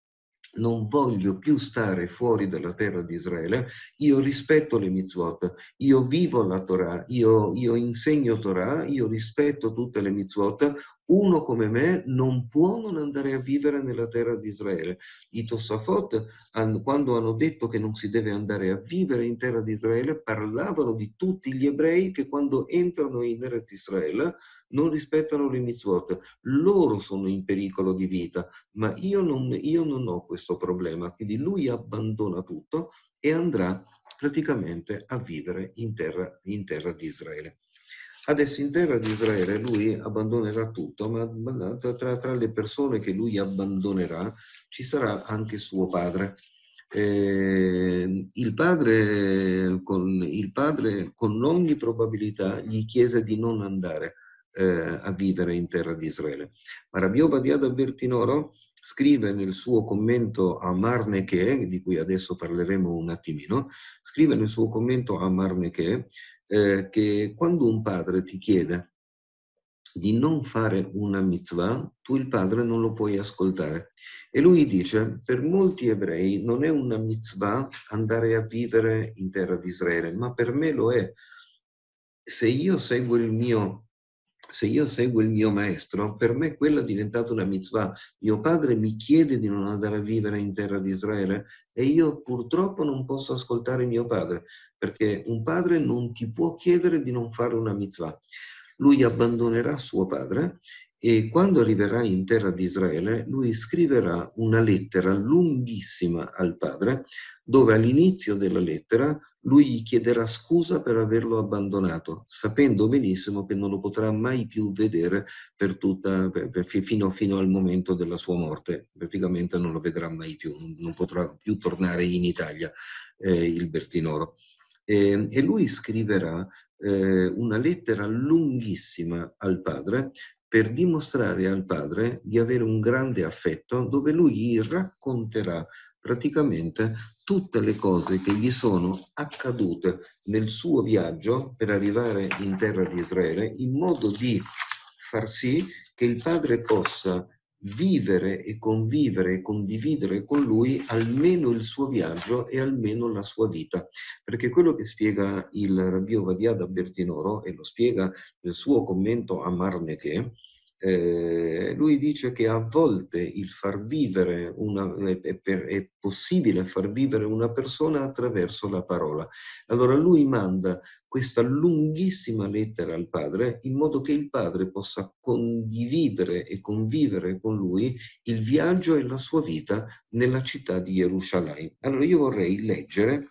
non voglio più stare fuori dalla terra di Israele, io rispetto le mitzvot, io vivo la Torah, io, io, insegno Torah, io rispetto tutte le mitzvot, uno come me non può non andare a vivere nella terra di Israele. I Tossafot, quando hanno detto che non si deve andare a vivere in terra di Israele, parlavano di tutti gli ebrei che quando entrano in Eret Israele non rispettano le mitzvot. Loro sono in pericolo di vita, ma io non, io non ho questo problema. Quindi lui abbandona tutto e andrà praticamente a vivere in terra, in terra di Israele. Adesso in terra di Israele lui abbandonerà tutto, ma tra, tra le persone che lui abbandonerà ci sarà anche suo padre. Eh, il, padre con, il, padre con, ogni probabilità gli chiese di non andare eh, a vivere in terra di Israele. Ma Rabbi Ovadiada Bertinoro scrive nel suo commento a Marneche, di cui adesso parleremo un attimino, scrive nel suo commento a Marneche eh, che quando un padre ti chiede di non fare una mitzvah, tu il padre non lo puoi ascoltare. E lui dice, per molti ebrei non è una mitzvah andare a vivere in terra di Israele, ma per me lo è. Se io seguo il mio se io seguo il mio maestro, per me quella è diventata una mitzvah. Mio padre mi chiede di non andare a vivere in terra di Israele e io purtroppo non posso ascoltare mio padre, perché un padre non ti può chiedere di non fare una mitzvah. Lui abbandonerà suo padre e quando arriverà in terra di Israele, lui scriverà una lettera lunghissima al padre, dove all'inizio della lettera lui gli chiederà scusa per averlo abbandonato, sapendo benissimo che non lo potrà mai più vedere per tutta, per, per, fino, fino, al momento della sua morte. Praticamente non lo vedrà mai più, non potrà più tornare in Italia eh, il Bertinoro. E, ehm, e lui scriverà eh, una lettera lunghissima al padre per dimostrare al padre di avere un grande affetto dove lui gli racconterà praticamente tutte le cose che gli sono accadute nel suo viaggio per arrivare in terra di Israele, in modo di far sì che il padre possa vivere e convivere e condividere con lui almeno il suo viaggio e almeno la sua vita. Perché quello che spiega il rabbio Vadiada Bertinoro, e lo spiega nel suo commento a Marneche, eh, lui dice che a volte il far vivere una, è, per, è, possibile far vivere una persona attraverso la parola. Allora lui manda questa lunghissima lettera al padre in modo che il padre possa condividere e convivere con lui il viaggio e la sua vita nella città di Gerusalemme. Allora io vorrei leggere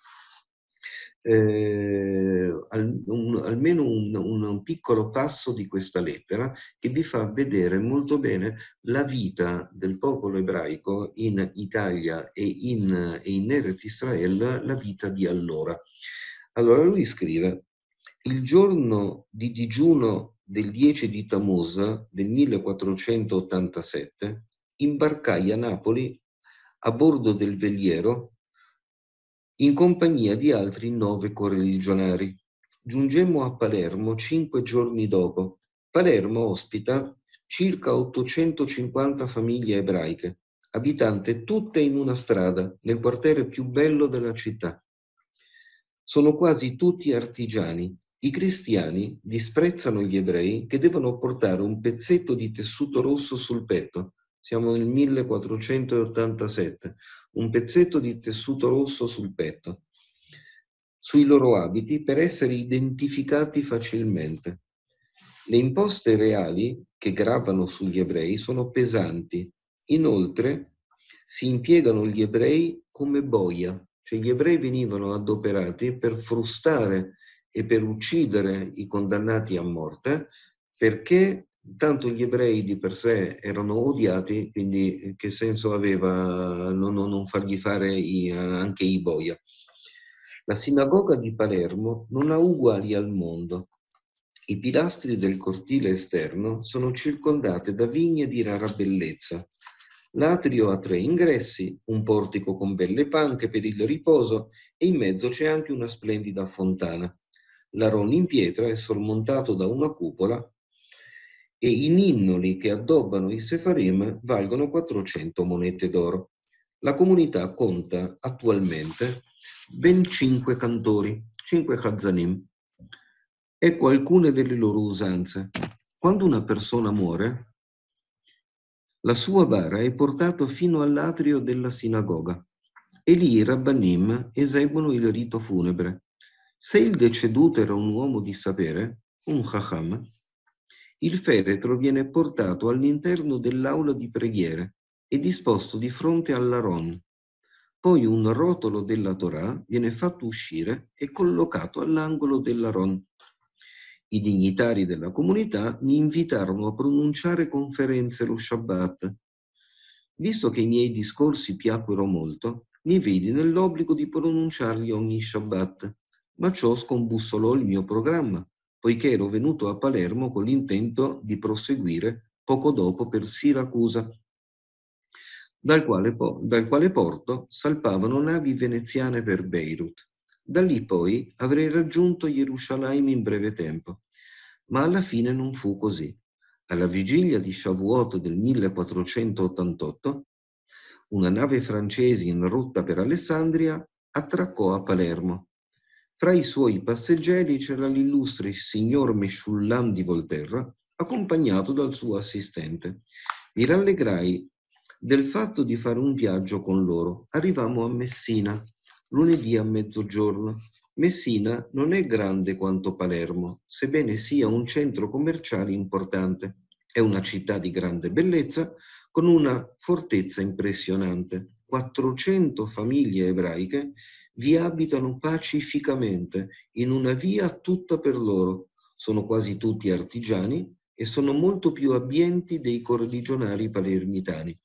eh, al, un, almeno un, un, un, piccolo passo di questa lettera che vi fa vedere molto bene la vita del popolo ebraico in Italia e in, e in Eretz Israel, la vita di allora. Allora lui scrive, il giorno di digiuno del 10 di Tammuz del 1487 imbarcai a Napoli a bordo del veliero in compagnia di altri nove correligionari. Giungemmo a Palermo cinque giorni dopo. Palermo ospita circa 850 famiglie ebraiche, abitante tutte in una strada, nel quartiere più bello della città. Sono quasi tutti artigiani. I cristiani disprezzano gli ebrei che devono portare un pezzetto di tessuto rosso sul petto siamo nel 1487, un pezzetto di tessuto rosso sul petto, sui loro abiti per essere identificati facilmente. Le imposte reali che gravano sugli ebrei sono pesanti. Inoltre si impiegano gli ebrei come boia, cioè gli ebrei venivano adoperati per frustare e per uccidere i condannati a morte perché Intanto gli ebrei di per sé erano odiati, quindi eh, che senso aveva non, non fargli fare i, eh, anche i boia? La sinagoga di Palermo non ha uguali al mondo. I pilastri del cortile esterno sono circondate da vigne di rara bellezza. L'atrio ha tre ingressi, un portico con belle panche per il riposo e in mezzo c'è anche una splendida fontana. L'arone in pietra è sormontato da una cupola e i ninnoli che addobbano i sefarim valgono 400 monete d'oro. La comunità conta attualmente ben 5 cantori, 5 Hazanim. Ecco alcune delle loro usanze. Quando una persona muore, la sua bara è portata fino all'atrio della sinagoga e lì i rabbanim eseguono il rito funebre. Se il deceduto era un uomo di sapere, un chacham, il feretro viene portato all'interno dell'aula di preghiere e disposto di fronte all'Aron. Poi un rotolo della Torah viene fatto uscire e collocato all'angolo dell'Aron. I dignitari della comunità mi invitarono a pronunciare conferenze lo Shabbat. Visto che i miei discorsi piacquero molto, mi vidi nell'obbligo di pronunciarli ogni Shabbat, ma ciò scombussolò il mio programma poiché ero venuto a Palermo con l'intento di proseguire poco dopo per Siracusa, dal quale, dal quale porto salpavano navi veneziane per Beirut. Da lì poi avrei raggiunto Gerusalemme in breve tempo, ma alla fine non fu così. Alla vigilia di Shavuot del 1488, una nave francese in rotta per Alessandria attraccò a Palermo tra i suoi passeggeri c'era l'illustre signor Mesciullam di Volterra, accompagnato dal suo assistente. Mi rallegrai del fatto di fare un viaggio con loro. Arrivammo a Messina, lunedì a mezzogiorno. Messina non è grande quanto Palermo, sebbene sia un centro commerciale importante. È una città di grande bellezza, con una fortezza impressionante. 400 famiglie ebraiche vi abitano pacificamente in una via tutta per loro. Sono quasi tutti artigiani e sono molto più abbienti dei cordigionari palermitani.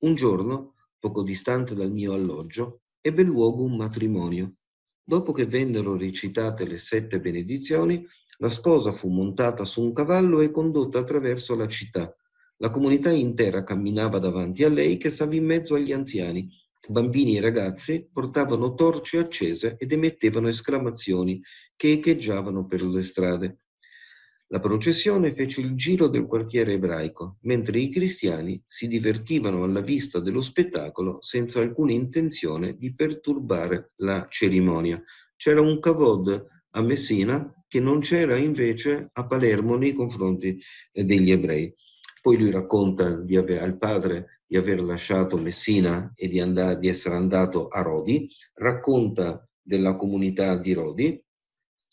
Un giorno, poco distante dal mio alloggio, ebbe luogo un matrimonio. Dopo che vennero recitate le sette benedizioni, la sposa fu montata su un cavallo e condotta attraverso la città. La comunità intera camminava davanti a lei che stava in mezzo agli anziani Bambini e ragazzi portavano torce accese ed emettevano esclamazioni che echeggiavano per le strade. La processione fece il giro del quartiere ebraico, mentre i cristiani si divertivano alla vista dello spettacolo senza alcuna intenzione di perturbare la cerimonia. C'era un cavod a Messina che non c'era invece a Palermo nei confronti eh, degli ebrei. Poi lui racconta di aver, al padre di aver lasciato Messina e di, andare, di essere andato a Rodi, racconta della comunità di Rodi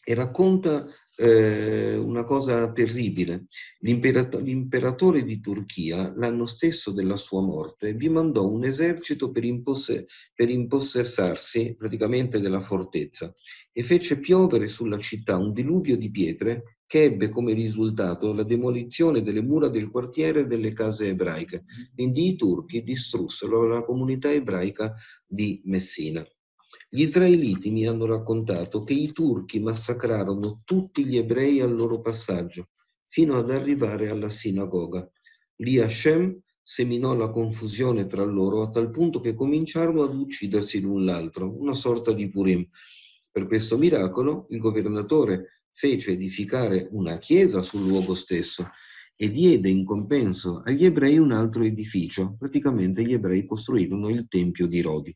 e racconta eh, una cosa terribile. L'imperatore, l'imperatore di Turchia, l'anno stesso della sua morte, vi mandò un esercito per, imposse, per impossessarsi praticamente della fortezza e fece piovere sulla città un diluvio di pietre che ebbe come risultato la demolizione delle mura del quartiere e delle case ebraiche. Mm. Quindi i turchi distrussero la comunità ebraica di Messina. Gli israeliti mi hanno raccontato che i turchi massacrarono tutti gli ebrei al loro passaggio, fino ad arrivare alla sinagoga. Lì Hashem seminò la confusione tra loro a tal punto che cominciarono ad uccidersi l'un l'altro, una sorta di Purim. Per questo miracolo il governatore fece edificare una chiesa sul luogo stesso e diede in compenso agli ebrei un altro edificio. Praticamente gli ebrei costruirono il Tempio di Rodi.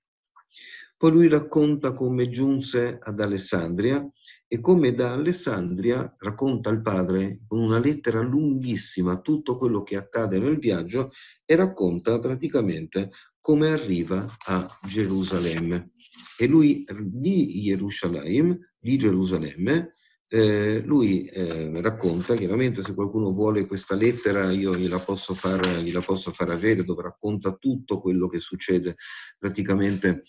Poi lui racconta come giunse ad Alessandria e come da Alessandria racconta il padre con una lettera lunghissima tutto quello che accade nel viaggio e racconta praticamente come arriva a Gerusalemme. E lui di Gerusalemme, di Gerusalemme eh, lui eh, racconta, chiaramente se qualcuno vuole questa lettera io gliela posso, far, gliela posso far avere, dove racconta tutto quello che succede praticamente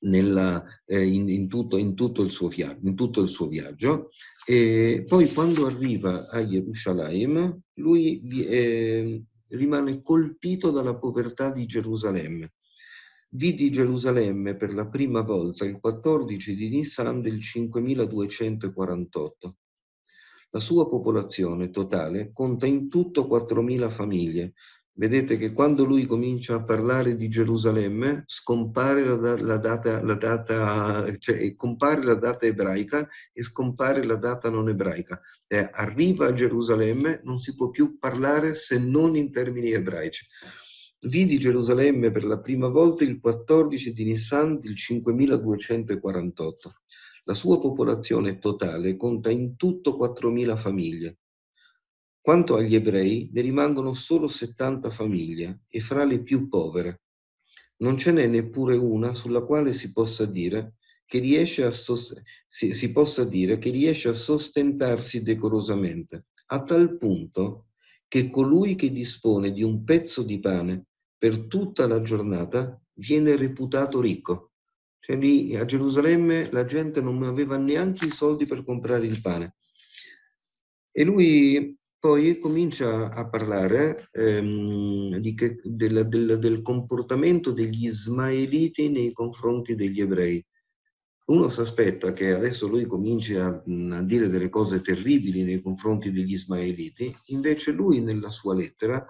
nella, eh, in, in, tutto, in, tutto viaggio, in, tutto, il suo viaggio, E poi quando arriva a Gerusalemme, lui eh, rimane colpito dalla povertà di Gerusalemme vidi Gerusalemme per la prima volta il 14 di Nisan del 5248. La sua popolazione totale conta in tutto 4.000 famiglie. Vedete che quando lui comincia a parlare di Gerusalemme scompare la, la data, la data cioè, compare la data ebraica e scompare la data non ebraica. Eh, arriva a Gerusalemme, non si può più parlare se non in termini ebraici vidi Gerusalemme per la prima volta il 14 di Nissan del 5248. La sua popolazione totale conta in tutto 4000 famiglie. Quanto agli ebrei, ne rimangono solo 70 famiglie e fra le più povere. Non ce n'è neppure una sulla quale si possa dire che riesce a, sost- si, si possa dire che riesce a sostentarsi decorosamente, a tal punto che colui che dispone di un pezzo di pane per tutta la giornata viene reputato ricco. Cioè lì a Gerusalemme la gente non aveva neanche i soldi per comprare il pane. E lui poi comincia a parlare ehm, che, del, del, del comportamento degli ismaeliti nei confronti degli ebrei uno si aspetta che adesso lui cominci a, a, dire delle cose terribili nei confronti degli ismaeliti, invece lui nella sua lettera eh,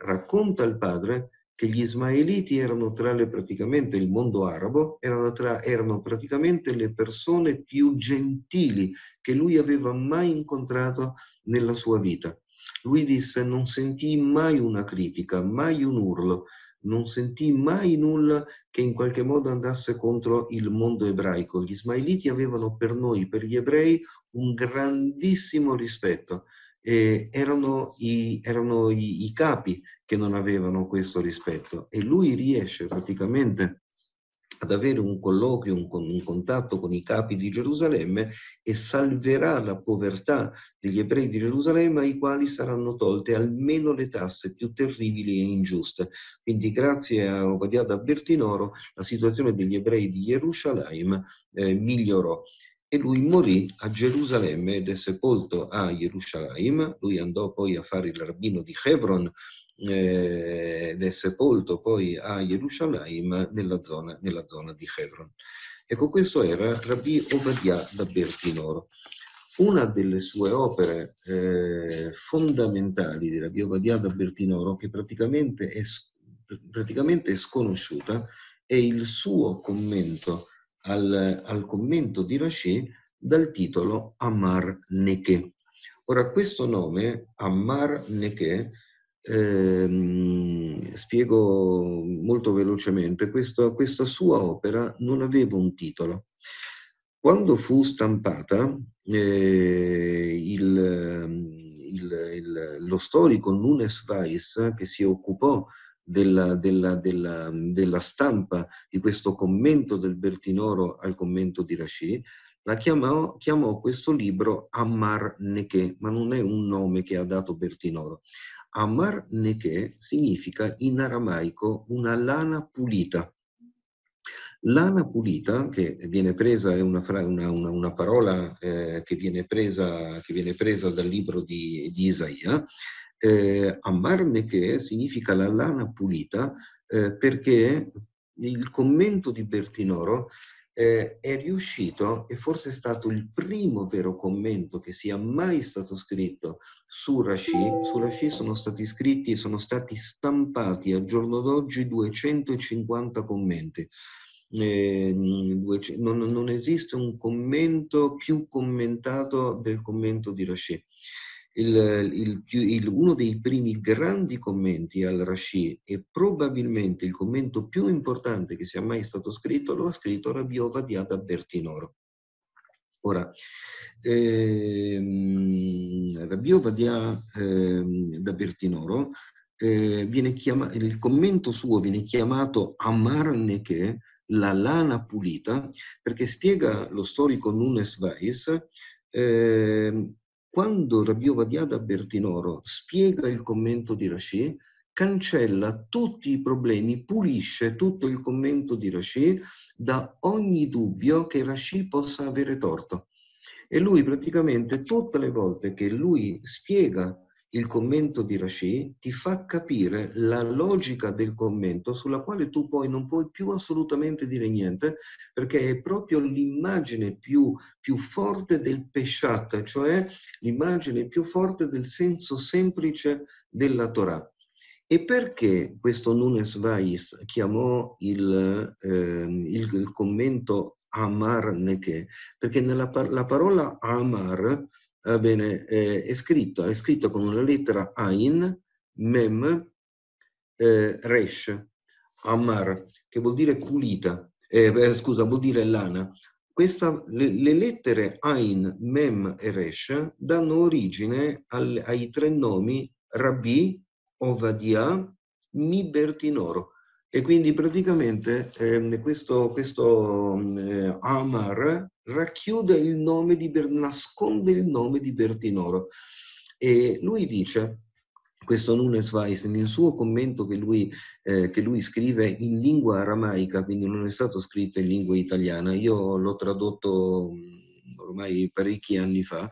racconta al padre che gli ismaeliti erano tra le praticamente il mondo arabo, erano, tra, erano praticamente le persone più gentili che lui aveva mai incontrato nella sua vita. Lui disse non sentì mai una critica, mai un urlo, non sentì mai nulla che in qualche modo andasse contro il mondo ebraico. Gli ismailiti avevano per noi, per gli ebrei, un grandissimo rispetto. Eh, erano, i, erano i, i capi che non avevano questo rispetto e lui riesce praticamente ad avere un colloquio, un, un, contatto con i capi di Gerusalemme e salverà la povertà degli ebrei di Gerusalemme ai quali saranno tolte almeno le tasse più terribili e ingiuste. Quindi grazie a Obadiah da Bertinoro la situazione degli ebrei di Gerusalemme eh, migliorò e lui morì a Gerusalemme ed è sepolto a Gerusalemme. Lui andò poi a fare il rabbino di Hebron eh, ed è sepolto poi a Gerusalemme nella zona, nella zona di Hebron. Ecco, questo era Rabbi Ovadia da Bertinoro. Una delle sue opere eh, fondamentali di Rabbi Ovadia da Bertinoro, che praticamente è, praticamente è, sconosciuta, è il suo commento al, al commento di Rashi dal titolo Amar Neke. Ora, questo nome, Amar Neke, ehm, spiego molto velocemente, questo, questa sua opera non aveva un titolo. Quando fu stampata, eh, il, il, il, lo storico Nunes Weiss, che si occupò della, della, della, della, stampa di questo commento del Bertinoro al commento di Rashi, la chiamò, chiamò questo libro Ammar Neke, ma non è un nome che ha dato Bertinoro. Ammar Neke significa in aramaico una lana pulita. Lana pulita, che viene presa, è una, una, una, una parola eh, che, viene presa, che, viene presa, dal libro di, di Isaia, eh, Amarneke significa la lana pulita eh, perché il commento di Bertinoro eh, è riuscito, e forse è stato il primo vero commento che sia mai stato scritto su Rashi, su Rashi sono stati scritti, e sono stati stampati al giorno d'oggi 250 commenti. Eh, non, non esiste un commento più commentato del commento di Rashi il, il, il, uno dei primi grandi commenti al Rashi e probabilmente il commento più importante che sia mai stato scritto lo ha scritto Rabbi Ovadia da Bertinoro. Ora, ehm, Rabbi Ovadia ehm, da Bertinoro, eh, chiama, il commento suo viene chiamato Amar la lana pulita, perché spiega lo storico Nunes Weiss eh, quando Rabiovadiada Bertinoro spiega il commento di Rashi, cancella tutti i problemi, pulisce tutto il commento di Rashi da ogni dubbio che Rashi possa avere torto. E lui praticamente tutte le volte che lui spiega il commento di Rashi ti fa capire la logica del commento sulla quale tu poi non puoi più assolutamente dire niente perché è proprio l'immagine più, più forte del peshat, cioè l'immagine più forte del senso semplice della Torah. E perché questo Nunes Vais chiamò il, eh, il, il commento Amar Neke? Perché nella, la parola Amar va bene, eh, è, scritto, è scritto con la lettera Ain, Mem, eh, Resh, Amar, che vuol dire pulita, eh, scusa, vuol dire lana. Questa, le, le, lettere Ain, Mem e Resh danno origine al, ai tre nomi Rabbi, Ovadia, Mibertinoro e quindi praticamente eh, questo, questo eh, Amar racchiude il nome di, nasconde il nome di Bertinoro. E lui dice, questo Nunes Weiss, nel suo commento che lui, eh, che lui, scrive in lingua aramaica, quindi non è stato scritto in lingua italiana, io l'ho tradotto mm, ormai parecchi anni fa,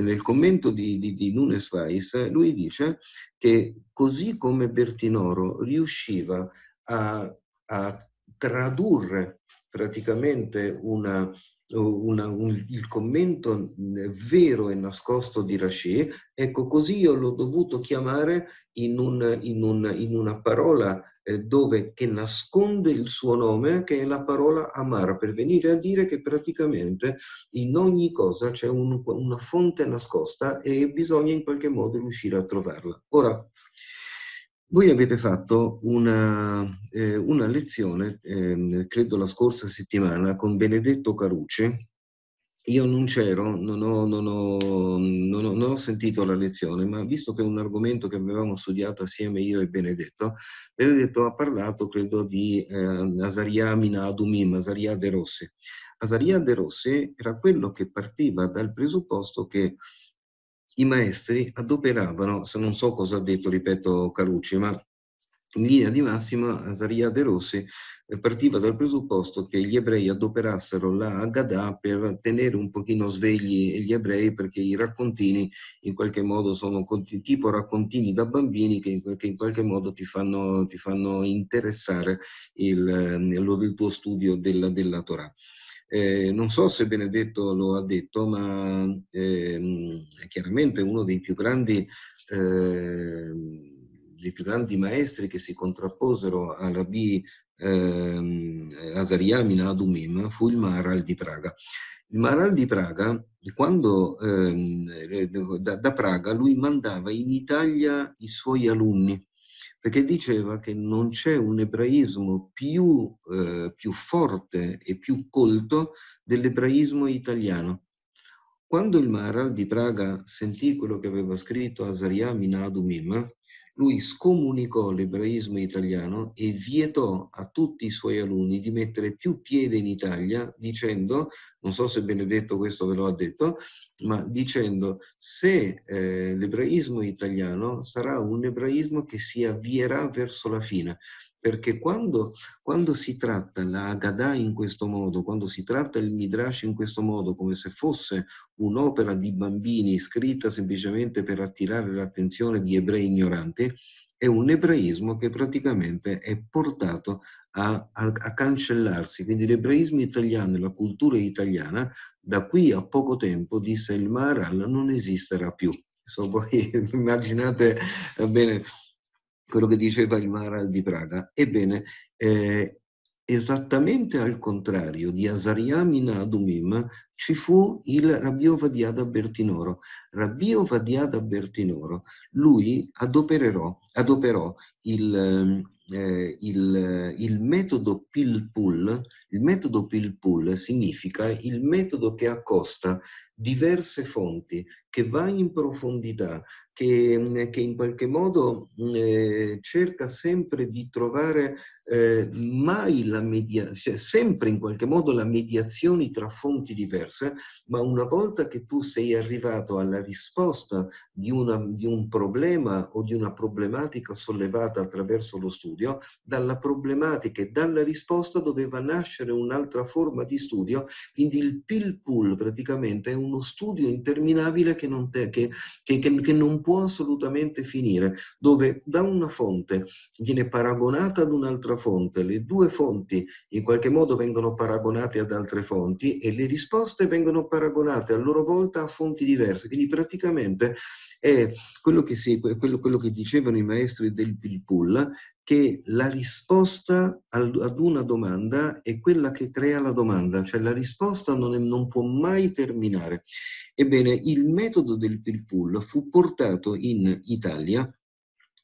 nel commento di, di, di Nunes Weiss, lui dice che così come Bertinoro riusciva a, a tradurre praticamente una, una, un, il commento vero e nascosto di Rashi, ecco così io l'ho dovuto chiamare in, un, in, un, in una parola eh, dove, che nasconde il suo nome, che è la parola amara, per venire a dire che praticamente in ogni cosa c'è una fonte nascosta e bisogna in qualche modo riuscire a trovarla. Ora, voi avete fatto una, eh, una lezione, eh, credo la scorsa settimana, con Benedetto Caruce. Io non c'ero, non ho, non, ho, non, ho, non ho, sentito la lezione, ma visto che è un argomento che avevamo studiato assieme io e Benedetto, Benedetto ha parlato, credo, di eh, Asaria Minadumim, Asaria De Rossi. Asaria De Rossi era quello che partiva dal presupposto che i maestri adoperavano, se non so cosa ha detto, ripeto Carucci, ma in linea di massima Azaria De Rossi eh, partiva dal presupposto che gli ebrei adoperassero la Haggadah per tenere un pochino svegli gli ebrei perché i raccontini in qualche modo sono tipo raccontini da bambini che in qualche modo ti fanno, ti fanno interessare il, eh, il tuo studio della, della Torah. Eh, non so se Benedetto lo ha detto, ma ehm, è chiaramente uno dei più grandi... Ehm, dei più grandi maestri che si contrapposero al rabbi eh, Asariamina Adumim fu il Maharal di Praga. Il Maharal di Praga, quando ehm, eh, da, da Praga, lui mandava in Italia i suoi alunni perché diceva che non c'è un ebraismo più, eh, più forte e più colto dell'ebraismo italiano. Quando il Maral di Praga sentì quello che aveva scritto Azaria Minadu Mim, lui scomunicò l'ebraismo italiano e vietò a tutti i suoi alunni di mettere più piede in Italia dicendo, non so se Benedetto questo ve lo ha detto, ma dicendo se eh, l'ebraismo italiano sarà un ebraismo che si avvierà verso la fine, perché quando, quando si tratta la Haggadah in questo modo, quando si tratta il Midrash in questo modo, come se fosse un'opera di bambini scritta semplicemente per attirare l'attenzione di ebrei ignoranti, è un ebraismo che praticamente è portato a, a, a, cancellarsi. Quindi l'ebraismo italiano e la cultura italiana, da qui a poco tempo, disse il Maharal, non esisterà più. So, poi immaginate bene quello che diceva il Maral di Praga. Ebbene, eh, esattamente al contrario di Asariamin Adumim, ci fu il Rabbio Vadiada Bertinoro. Rabbio Vadiada Bertinoro, lui adoperò il, ehm, eh, il, il, metodo PIL-PUL. Il metodo PIL-PUL significa il metodo che accosta diverse fonti, che va in profondità, che, mm, che in qualche modo mm, eh, cerca sempre di trovare eh, mai la mediazione, cioè sempre in qualche modo la mediazione tra fonti diverse, ma una volta che tu sei arrivato alla risposta di, una, di un problema o di una problematica sollevata attraverso lo studio, dalla problematica e dalla risposta doveva nascere un'altra forma di studio, quindi il pill pool praticamente è uno studio interminabile che che non, te, che, che, che non, può assolutamente finire, dove da una fonte viene paragonata ad un'altra fonte, le due fonti in qualche modo vengono paragonate ad altre fonti e le risposte vengono paragonate a loro volta a fonti diverse. Quindi praticamente è quello che, si, quello, quello che dicevano i maestri del Pilpulla, che la risposta ad una domanda è quella che crea la domanda, cioè la risposta non, è, non può mai terminare. Ebbene, il metodo del pill pull fu portato in Italia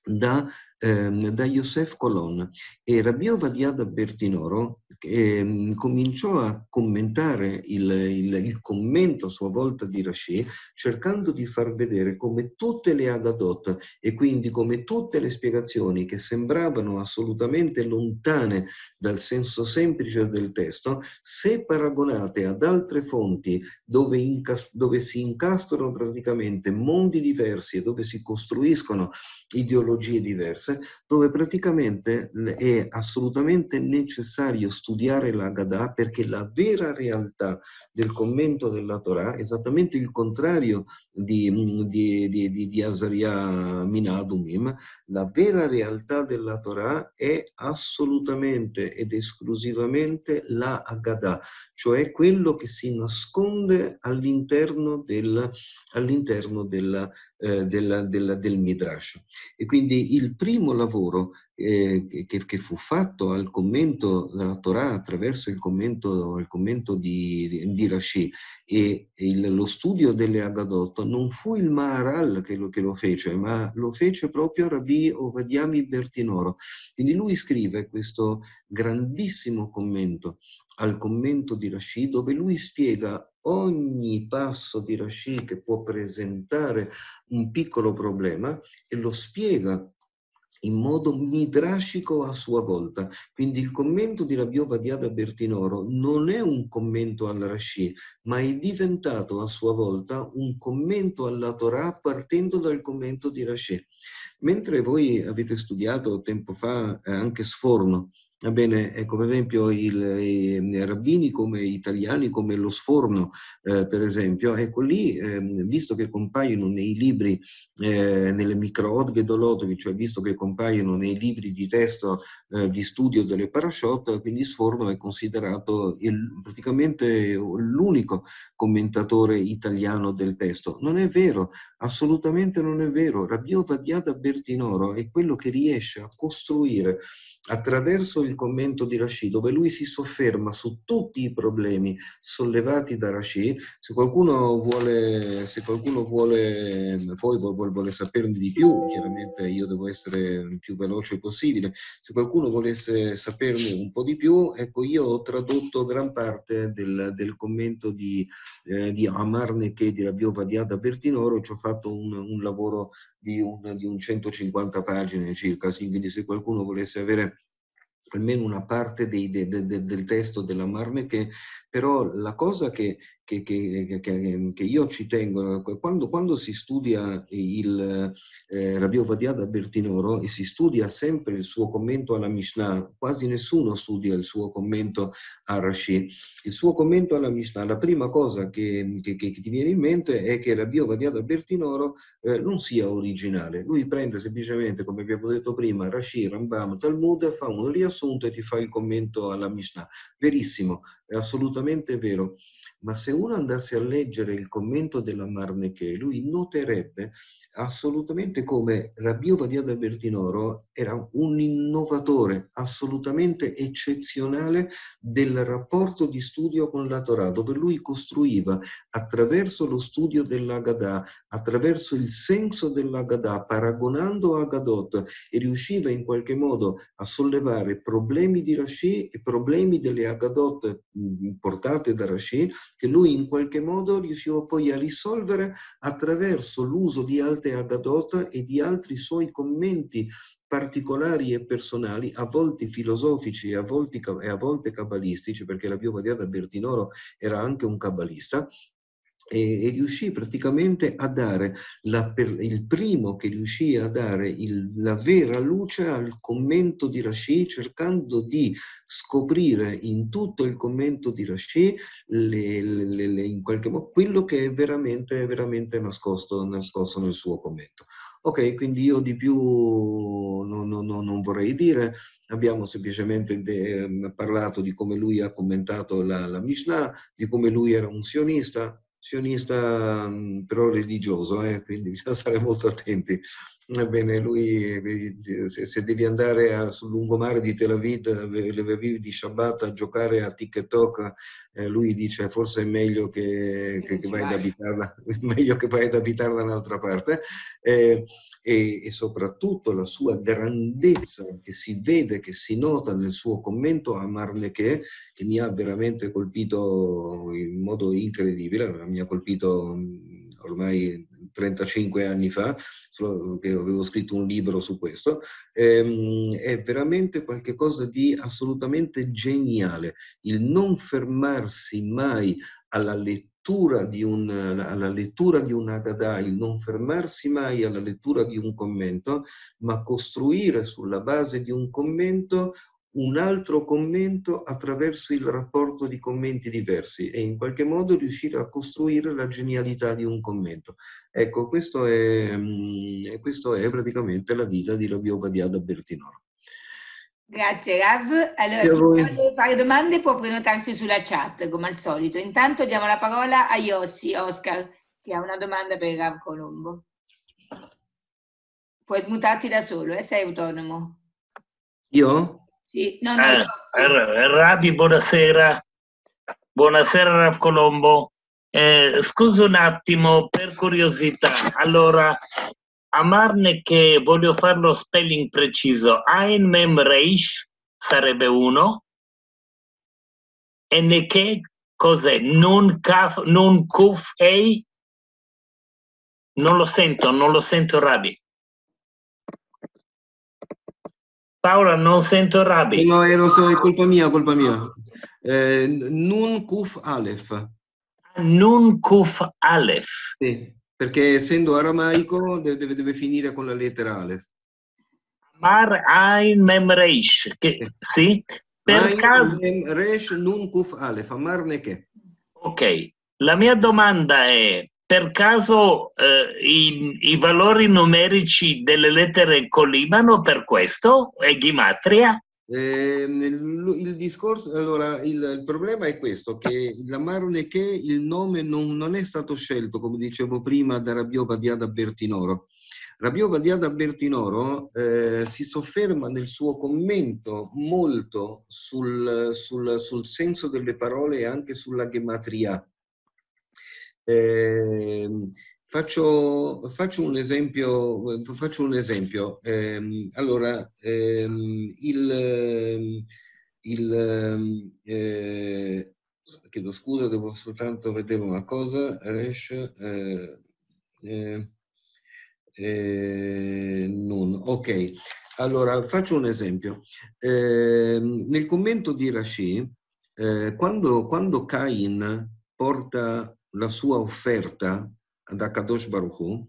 da Ehm, da Joseph Colon e Rabio Vadiada Bertinoro ehm, cominciò a commentare il, il, il, commento a sua volta di Rashi cercando di far vedere come tutte le Agadot e quindi come tutte le spiegazioni che sembravano assolutamente lontane dal senso semplice del testo, se paragonate ad altre fonti dove, incas- dove si incastrano praticamente mondi diversi e dove si costruiscono ideologie diverse, dove praticamente è assolutamente necessario studiare la l'Agada perché la vera realtà del commento della Torah, è esattamente il contrario di, di, di, di Azaria Minadumim, la vera realtà della Torah è assolutamente ed esclusivamente la Haggadah, cioè quello che si nasconde all'interno del, all'interno della, eh, della, della, del Midrash. E quindi il primo lavoro eh, che, che, fu fatto al commento della Torah attraverso il commento, il commento di, di Rashi e il, lo studio delle Agadot non fu il Maharal che lo, che lo fece, ma lo fece proprio Rabbi Ovadiami Bertinoro. Quindi lui scrive questo grandissimo commento al commento di Rashi dove lui spiega ogni passo di Rashi che può presentare un piccolo problema e lo spiega in modo midrascico a sua volta. Quindi il commento di Rabiò Vadiada Bertinoro non è un commento al Rashi, ma è diventato a sua volta un commento alla Torah partendo dal commento di Rashi. Mentre voi avete studiato tempo fa eh, anche Sforno, Bene, ecco, per esempio il, i rabbini come italiani, come lo sforno, eh, per esempio, ecco lì, eh, visto che compaiono nei libri, eh, nelle microodghe dolotiche, cioè visto che compaiono nei libri di testo eh, di studio delle parashot, quindi sforno è considerato il, praticamente l'unico commentatore italiano del testo. Non è vero, assolutamente non è vero. Rabbio Ovadiada Bertinoro è quello che riesce a costruire attraverso il commento di Rashi, dove lui si sofferma su tutti i problemi sollevati da Rashi. Se qualcuno vuole, se qualcuno vuole, poi vuole, vuole saperne di più, chiaramente io devo essere il più veloce possibile. Se qualcuno volesse saperne un po' di più, ecco, io ho tradotto gran parte del, del commento di, eh, di Amarne che di Rabiova di Ada Bertinoro, ci ho fatto un, un lavoro di un, di un 150 pagine circa, quindi se qualcuno volesse avere almeno una parte dei, de, de, del testo della Marne, che però la cosa che che, che, che, che io ci tengo, quando, quando si studia il eh, Rabbi da Bertinoro e si studia sempre il suo commento alla Mishnah, quasi nessuno studia il suo commento a Rashi, il suo commento alla Mishnah, la prima cosa che, ti viene in mente è che Rabbi da Bertinoro eh, non sia originale, lui prende semplicemente, come abbiamo detto prima, Rashi, Rambam, Talmud, fa un riassunto e ti fa il commento alla Mishnah. Verissimo, è assolutamente vero ma se uno andasse a leggere il commento della Marneche, lui noterebbe assolutamente come Rabio Vadia del Bertinoro era un innovatore assolutamente eccezionale del rapporto di studio con la Torah, dove lui costruiva attraverso lo studio dell'Agadà, attraverso il senso dell'Agadà, paragonando Agadot, e riusciva in qualche modo a sollevare problemi di Rashi e problemi delle Agadot portate da Rashi che lui in qualche modo riusciva poi a risolvere attraverso l'uso di Alte Agadot e di altri suoi commenti particolari e personali, a volte filosofici e a volte, e a volte cabalistici, perché la più moderna Bertinoro era anche un cabalista, e, e riuscì praticamente a dare la, per, il primo che riuscì a dare il, la vera luce al commento di Rashi cercando di scoprire in tutto il commento di Rashi le, le, le, in qualche modo quello che è veramente, veramente nascosto, nascosto nel suo commento. Ok, quindi io di più no, no, no, non vorrei dire, abbiamo semplicemente de, ehm, parlato di come lui ha commentato la, la Mishnah, di come lui era un sionista, sionista però religioso, eh, quindi bisogna stare molto attenti Ebbene, lui, eh, se, devi andare a, sul lungomare di Tel Aviv, eh, Tel Aviv di Shabbat a giocare a TikTok, eh, lui dice forse è meglio che, che, che vai ad abitarla, meglio che vai ad abitarla da un'altra parte. Eh, e, e, soprattutto la sua grandezza che si vede, che si nota nel suo commento a Marleché, che mi ha veramente colpito in modo incredibile, mi ha colpito mm, ormai 35 anni fa, che avevo scritto un libro su questo, ehm, è veramente qualcosa di assolutamente geniale, il non fermarsi mai alla lettura di un, alla lettura di una Haggadah, il non fermarsi mai alla lettura di un commento, ma costruire sulla base di un commento un altro commento attraverso il rapporto di commenti diversi e in qualche modo riuscire a costruire la genialità di un commento. Ecco, questo è, mm, questo è praticamente la vita di Rabio Badiada Bertinoro. Grazie Rav. Allora, chi vuole fare domande può prenotarsi sulla chat, come al solito. Intanto diamo la parola a Yossi Oscar, che ha una domanda per Rav Colombo. Puoi smutarti da solo, eh? sei autonomo. Io? Ah, Rabi, buonasera. Buonasera Raf Colombo. Eh, scusa un attimo, per curiosità. Allora, amarne che voglio fare lo spelling preciso. Ein Mem Reish sarebbe uno. E ne che cos'è? nun Kuf Ei? Non lo sento, non lo sento Rabi. Paola, non sento Rabi. No, ero, è colpa mia, colpa mia. Eh, nun Kuf Aleph. Nun Kuf Aleph. Sì, perché essendo aramaico deve, deve finire con la lettera Aleph. Mar Ain Memreish, che, sì? Per caso... Memreish Nun Kuf Aleph, Amar Neke. Ok, la mia domanda è, per caso eh, i, i, valori numerici delle lettere collimano per questo? È ghimatria? Eh, il, il, discorso, allora, il, il, problema è questo, che la Marneche il nome non, non, è stato scelto, come dicevo prima, da Rabiò Vadiada Bertinoro. Rabiò Vadiada Bertinoro eh, si sofferma nel suo commento molto sul, sul, sul senso delle parole e anche sulla gematria eh, faccio, faccio, un esempio. Faccio un esempio. Eh, allora, ehm, il, il ehm, eh, chiedo scusa, devo soltanto vedere una cosa. Resh, eh, eh, eh, non. Ok, allora faccio un esempio. Ehm, nel commento di Rashi, quando, quando Cain porta la sua offerta ad Akadosh Baruch Hu,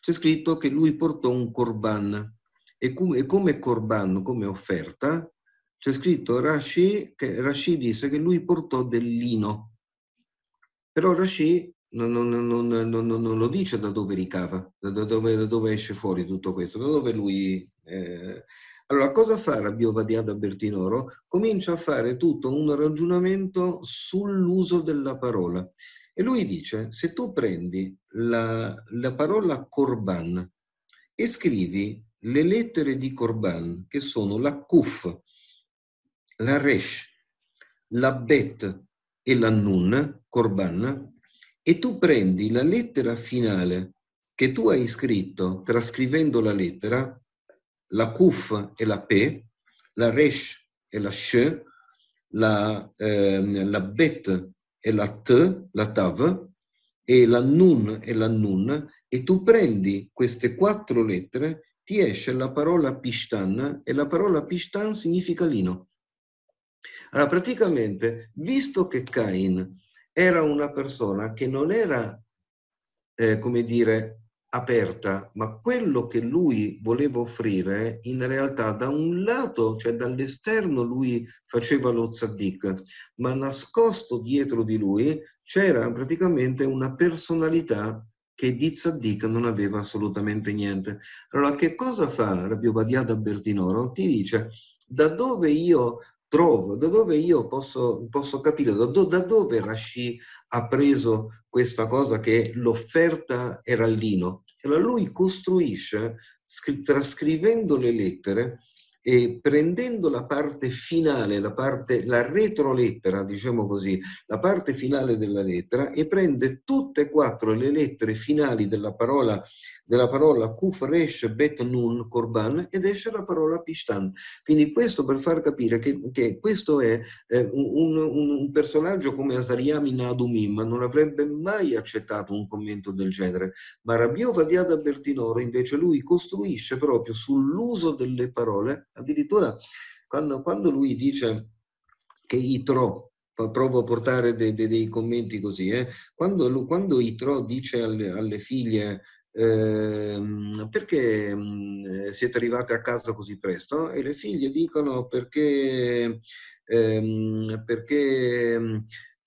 c'è scritto che lui portò un korban e come, come korban, come offerta, c'è scritto Rashi, che Rashi disse che lui portò del lino. Però Rashi non, non, non, non lo dice da dove ricava, da dove, da dove, esce fuori tutto questo, da dove lui... Eh... Allora, cosa fa Rabbio Vadia da Bertinoro? Comincia a fare tutto un ragionamento sull'uso della parola. E lui dice, se tu prendi la, la parola Corban e scrivi le lettere di Corban, che sono la Kuf, la Resh, la Bet e la Nun, Corban, e tu prendi la lettera finale che tu hai scritto trascrivendo la lettera, la Kuf e la P, la Resh e la Sh, la, eh, la Bet e la T, la Tav, e la Nun e la Nun, e tu prendi queste quattro lettere, ti esce la parola Pishtan, e la parola Pishtan significa lino. Allora, praticamente, visto che Cain era una persona che non era, eh, come dire, aperta, ma quello che lui voleva offrire in realtà da un lato, cioè dall'esterno lui faceva lo zaddik, ma nascosto dietro di lui c'era praticamente una personalità che di zaddik non aveva assolutamente niente. Allora che cosa fa Rabbi Obadiah da Bertinoro? Ti dice da dove io trovo, da dove io posso, posso capire, da, do, da, dove Rashi ha preso questa cosa che l'offerta era all'ino. Allora lui costruisce, scri- trascrivendo le lettere, e prendendo la parte finale, la, parte, la retrolettera, diciamo così, la parte finale della lettera e prende tutte e quattro le lettere finali della parola, della parola Kuf Resh Bet Nun Korban ed esce la parola Pishtan. Quindi questo per far capire che, che questo è eh, un, un, un, personaggio come Asariami Nadumim, non avrebbe mai accettato un commento del genere, ma Rabiova di Ada Bertinoro invece lui costruisce proprio sull'uso delle parole Addirittura quando, quando lui dice che Itro, provo a portare dei, dei, dei commenti così, eh, quando, lui, quando, Itro dice alle, alle figlie eh, perché mm, siete arrivate a casa così presto? E le figlie dicono perché, ehm, perché mm,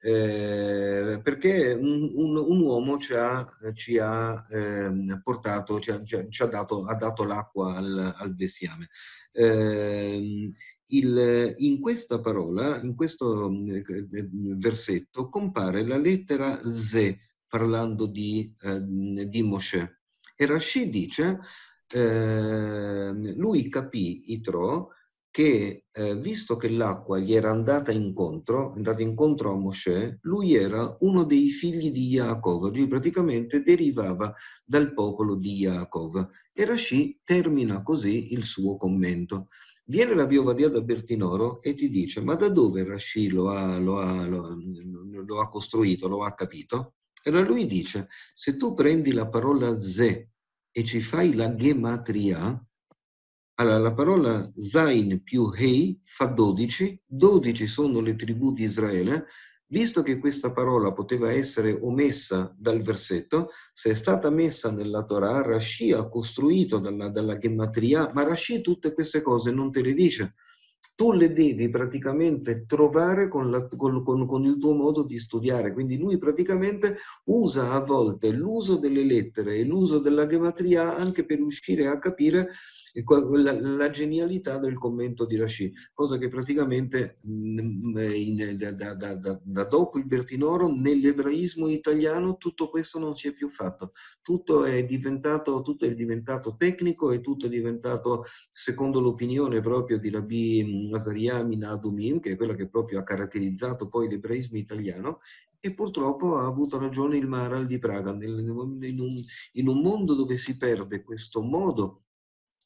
eh, perché un, un, un, uomo ci ha, ci ha eh, portato, ci ha, ci ha, dato, ha dato l'acqua al, al bestiame. Eh, il, in questa parola, in questo ehm, versetto, compare la lettera Z parlando di, ehm, di Mosè. E Rashi dice, ehm, lui capì Itro che eh, visto che l'acqua gli era andata incontro, andata incontro a Mosè, lui era uno dei figli di Yaakov, lui praticamente derivava dal popolo di Yaakov. E Rashi termina così il suo commento. Viene la Biovadia da Bertinoro e ti dice, ma da dove Rashi lo ha, lo ha, lo, lo ha costruito, lo ha capito? E allora lui dice, se tu prendi la parola ze e ci fai la gematria, allora, la parola Zain più Hei fa 12, 12 sono le tribù di Israele, Visto che questa parola poteva essere omessa dal versetto, se è stata messa nella Torah, Rashi ha costruito dalla, dalla gematria, ma Rashi tutte queste cose non te le dice. Tu le devi praticamente trovare con, la, con, con, con il tuo modo di studiare. Quindi lui praticamente usa a volte l'uso delle lettere e l'uso della gematria anche per riuscire a capire la, la genialità del commento di Rashid, cosa che praticamente mm, mm, in, da, da, da, da, dopo il Bertinoro nell'ebraismo italiano tutto questo non si è più fatto, tutto è diventato, tutto è diventato tecnico e tutto è diventato secondo l'opinione proprio di Rabbi mm, Azariami Nadumim, che è quella che proprio ha caratterizzato poi l'ebraismo italiano, e purtroppo ha avuto ragione il Maral di Praga. in, un, mondo dove si perde questo modo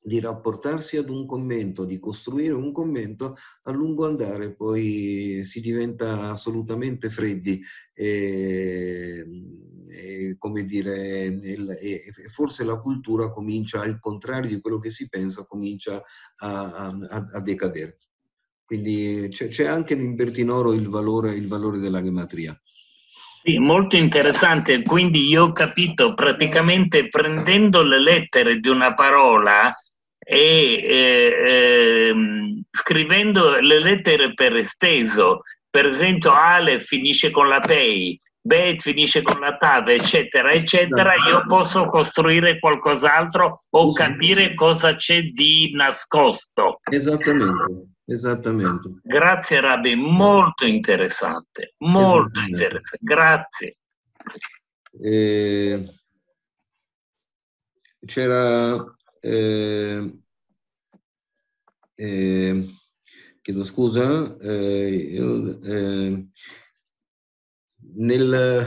di rapportarsi ad un commento, di costruire un commento, a lungo andare poi si diventa assolutamente freddi e, e come dire, il, e, forse la cultura comincia, al contrario di quello che si pensa, comincia a, a, a decadere. Quindi c'è, c'è, anche in Bertinoro il valore, il valore della gematria. Sì, molto interessante. Quindi io ho capito, praticamente prendendo le lettere di una parola, e eh, ehm, scrivendo le lettere per esteso, per esempio Ale finisce con la PEI, Bet finisce con la Tave, eccetera, eccetera, io posso costruire qualcos'altro o capire cosa c'è di nascosto. Esattamente. Esattamente. Grazie Rabbi, molto interessante, molto interessante, grazie. Eh, c'era eh, eh, chiedo scusa, eh, io, ehm, nel,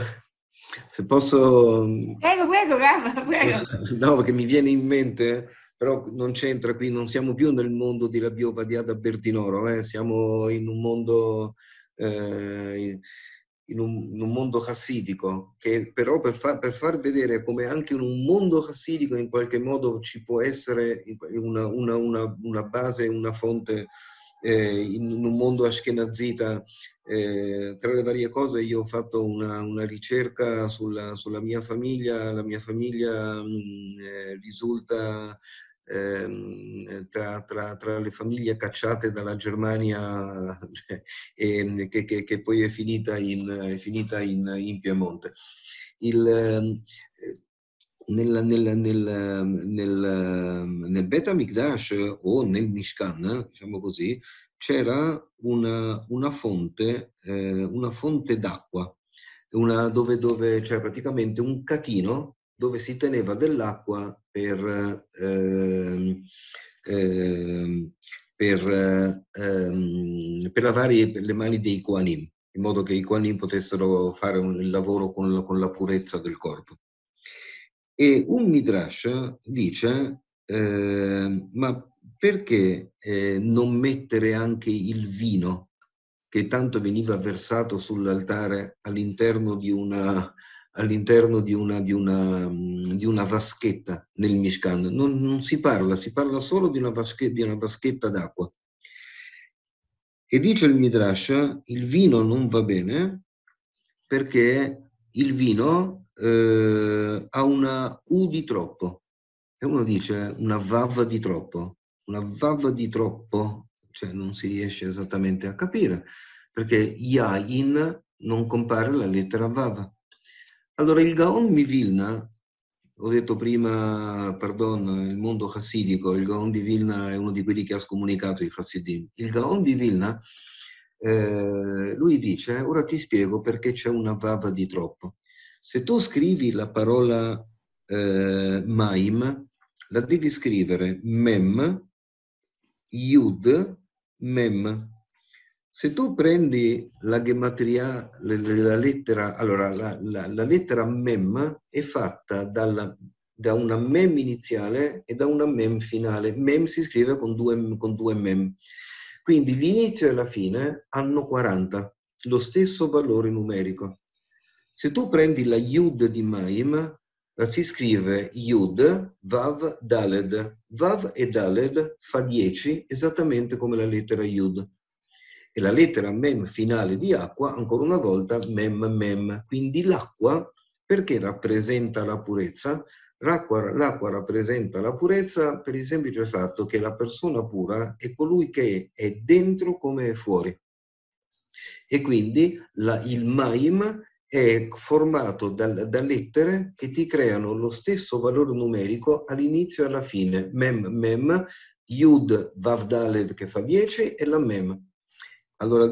se posso... Prego, prego, Rafa, prego. No, perché mi viene in mente però non c'entra qui, non siamo più nel mondo di Rabiova di Ada Bertinoro, eh? siamo in un mondo eh, in un, in un mondo chassidico, che però per, fa, per, far vedere come anche in un mondo chassidico in qualche modo ci può essere una, una, una, una base, una fonte eh, in un mondo ashkenazita. Eh, tra le varie cose io ho fatto una, una ricerca sulla, sulla, mia famiglia, la mia famiglia mh, mm, eh, risulta Ehm, tra, tra, tra, le famiglie cacciate dalla Germania e, ehm, che, che, che, poi è finita in, è finita in, in Piemonte. Il, ehm, eh, nel, nel, nel, nel, nel Beta Mikdash o nel Mishkan, diciamo così, c'era una, una, fonte, eh, fonte d'acqua, dove, dove c'era praticamente un catino dove si teneva dell'acqua per, ehm, ehm, per, ehm, per, lavare le mani dei Kuanim, in modo che i Kuanim potessero fare un, il lavoro con la, con la, purezza del corpo. E un Midrash dice, eh, ma perché eh, non mettere anche il vino che tanto veniva versato sull'altare all'interno di una, all'interno di una, di, una, mm, di una, vaschetta nel Mishkan. Non, non, si parla, si parla solo di una, vasche, di una vaschetta d'acqua. E dice il Midrash, il vino non va bene perché il vino eh, ha una U di troppo. E uno dice una vava di troppo, una vava di troppo, cioè non si riesce esattamente a capire, perché Yain non compare la lettera vava. Allora, il Gaon di Vilna, ho detto prima, perdon, il mondo hasidico, il Gaon di Vilna è uno di quelli che ha scomunicato i hasidim. Il Gaon di Vilna, eh, lui dice, ora ti spiego perché c'è una vava di troppo. Se tu scrivi la parola eh, maim, la devi scrivere mem, yud, mem. Se tu prendi la gematria, la lettera, allora la, la, la lettera mem è fatta dalla, da una mem iniziale e da una mem finale. Mem si scrive con due, con due mem. Quindi l'inizio e la fine hanno 40, lo stesso valore numerico. Se tu prendi la Yud di Maim, si scrive Yud, Vav, Daled. Vav e Daled fa 10 esattamente come la lettera Yud e la lettera mem finale di acqua, ancora una volta mem mem. Quindi l'acqua, perché rappresenta la purezza? L'acqua, rappresenta la purezza per il semplice fatto che la persona pura è colui che è dentro come è fuori. E quindi la, il maim è formato dal, da lettere che ti creano lo stesso valore numerico all'inizio e alla fine. Mem, mem, yud, vav, daled che fa 10 e la mem allora,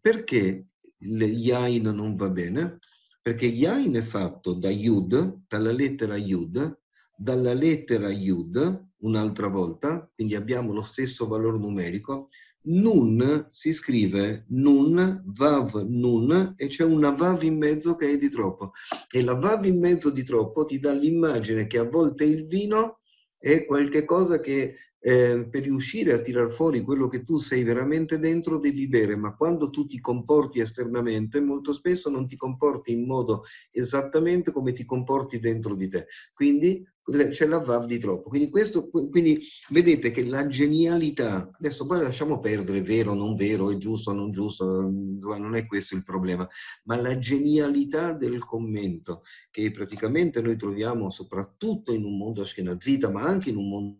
perché Yain non va bene? Perché Yain è fatto da Yud, dalla lettera Yud, dalla lettera Yud, un'altra volta, quindi abbiamo lo stesso valore numerico, Nun si scrive Nun, Vav, Nun e c'è una Vav in mezzo che è di troppo. E la Vav in mezzo di troppo ti dà l'immagine che a volte il vino è qualcosa che eh, per riuscire a tirar fuori quello che tu sei veramente dentro devi bere, ma quando tu ti comporti esternamente molto spesso non ti comporti in modo esattamente come ti comporti dentro di te. Quindi c'è la VAV di troppo. Quindi, questo, quindi vedete che la genialità, adesso poi lasciamo perdere, vero, non vero, è giusto, non giusto, mm, non è questo il problema, ma la genialità del commento che praticamente noi troviamo soprattutto in un mondo ashkenazita, ma anche in un mondo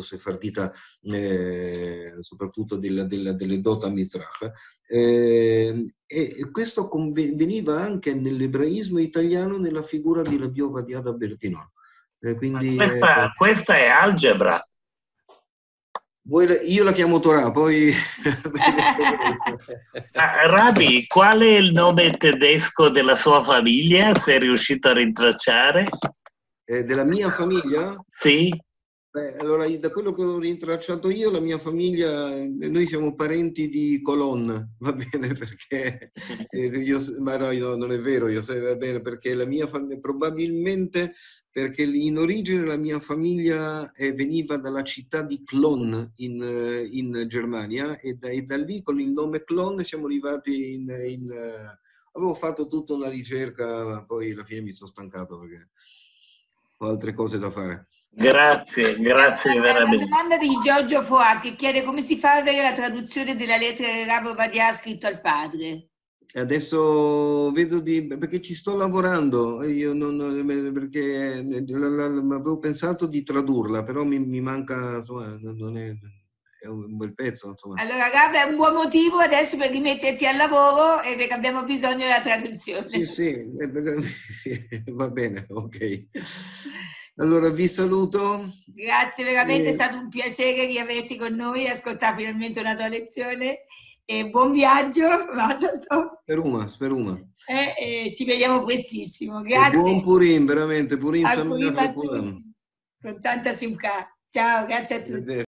sefardita eh, soprattutto del, del, delle Dota Mizrach. Eh, e questo conveniva anche nell'ebraismo italiano nella figura di Labiova di Ada Bertinoro. Eh, quindi, questa, eh, questa, è algebra. io la chiamo Torah, poi... ah, Rabi, qual è il nome tedesco della sua famiglia? Sei riuscito a rintracciare? Eh, della mia famiglia? Sì. Beh, allora, da quello che ho rintracciato io, la mia famiglia, eh, noi siamo parenti di Colonna, va bene, perché eh, io, ma no, io, non è vero, io, va bene, perché la mia famiglia, probabilmente perché in origine la mia famiglia eh, veniva dalla città di Clon in, in Germania e da, e da, lì con il nome Clon siamo arrivati in, in... avevo fatto tutta una ricerca, poi alla fine mi sono stancato perché ho altre cose da fare. Grazie, grazie una veramente. Una domanda di Giorgio Foà che chiede come si fa a avere la traduzione della lettera di Ravo Vadia scritto al padre. Adesso vedo di... perché ci sto lavorando, io non, perché avevo pensato di tradurla, però mi, mi manca, insomma, non è, è un bel pezzo. Insomma. Allora, Gab, è un buon motivo adesso per rimetterti al lavoro e perché abbiamo bisogno della traduzione. Sì, sì, eh, va bene, ok. Allora vi saluto. Grazie veramente, e... è stato un piacere riaverti con noi, ascoltare finalmente una tua lezione. E buon viaggio, Vasalto. Speruma, speruma. Eh, eh, ci vediamo prestissimo, grazie. E buon Purim, veramente, Purim Samina Con tanta simpatia. Ciao, grazie a tutti.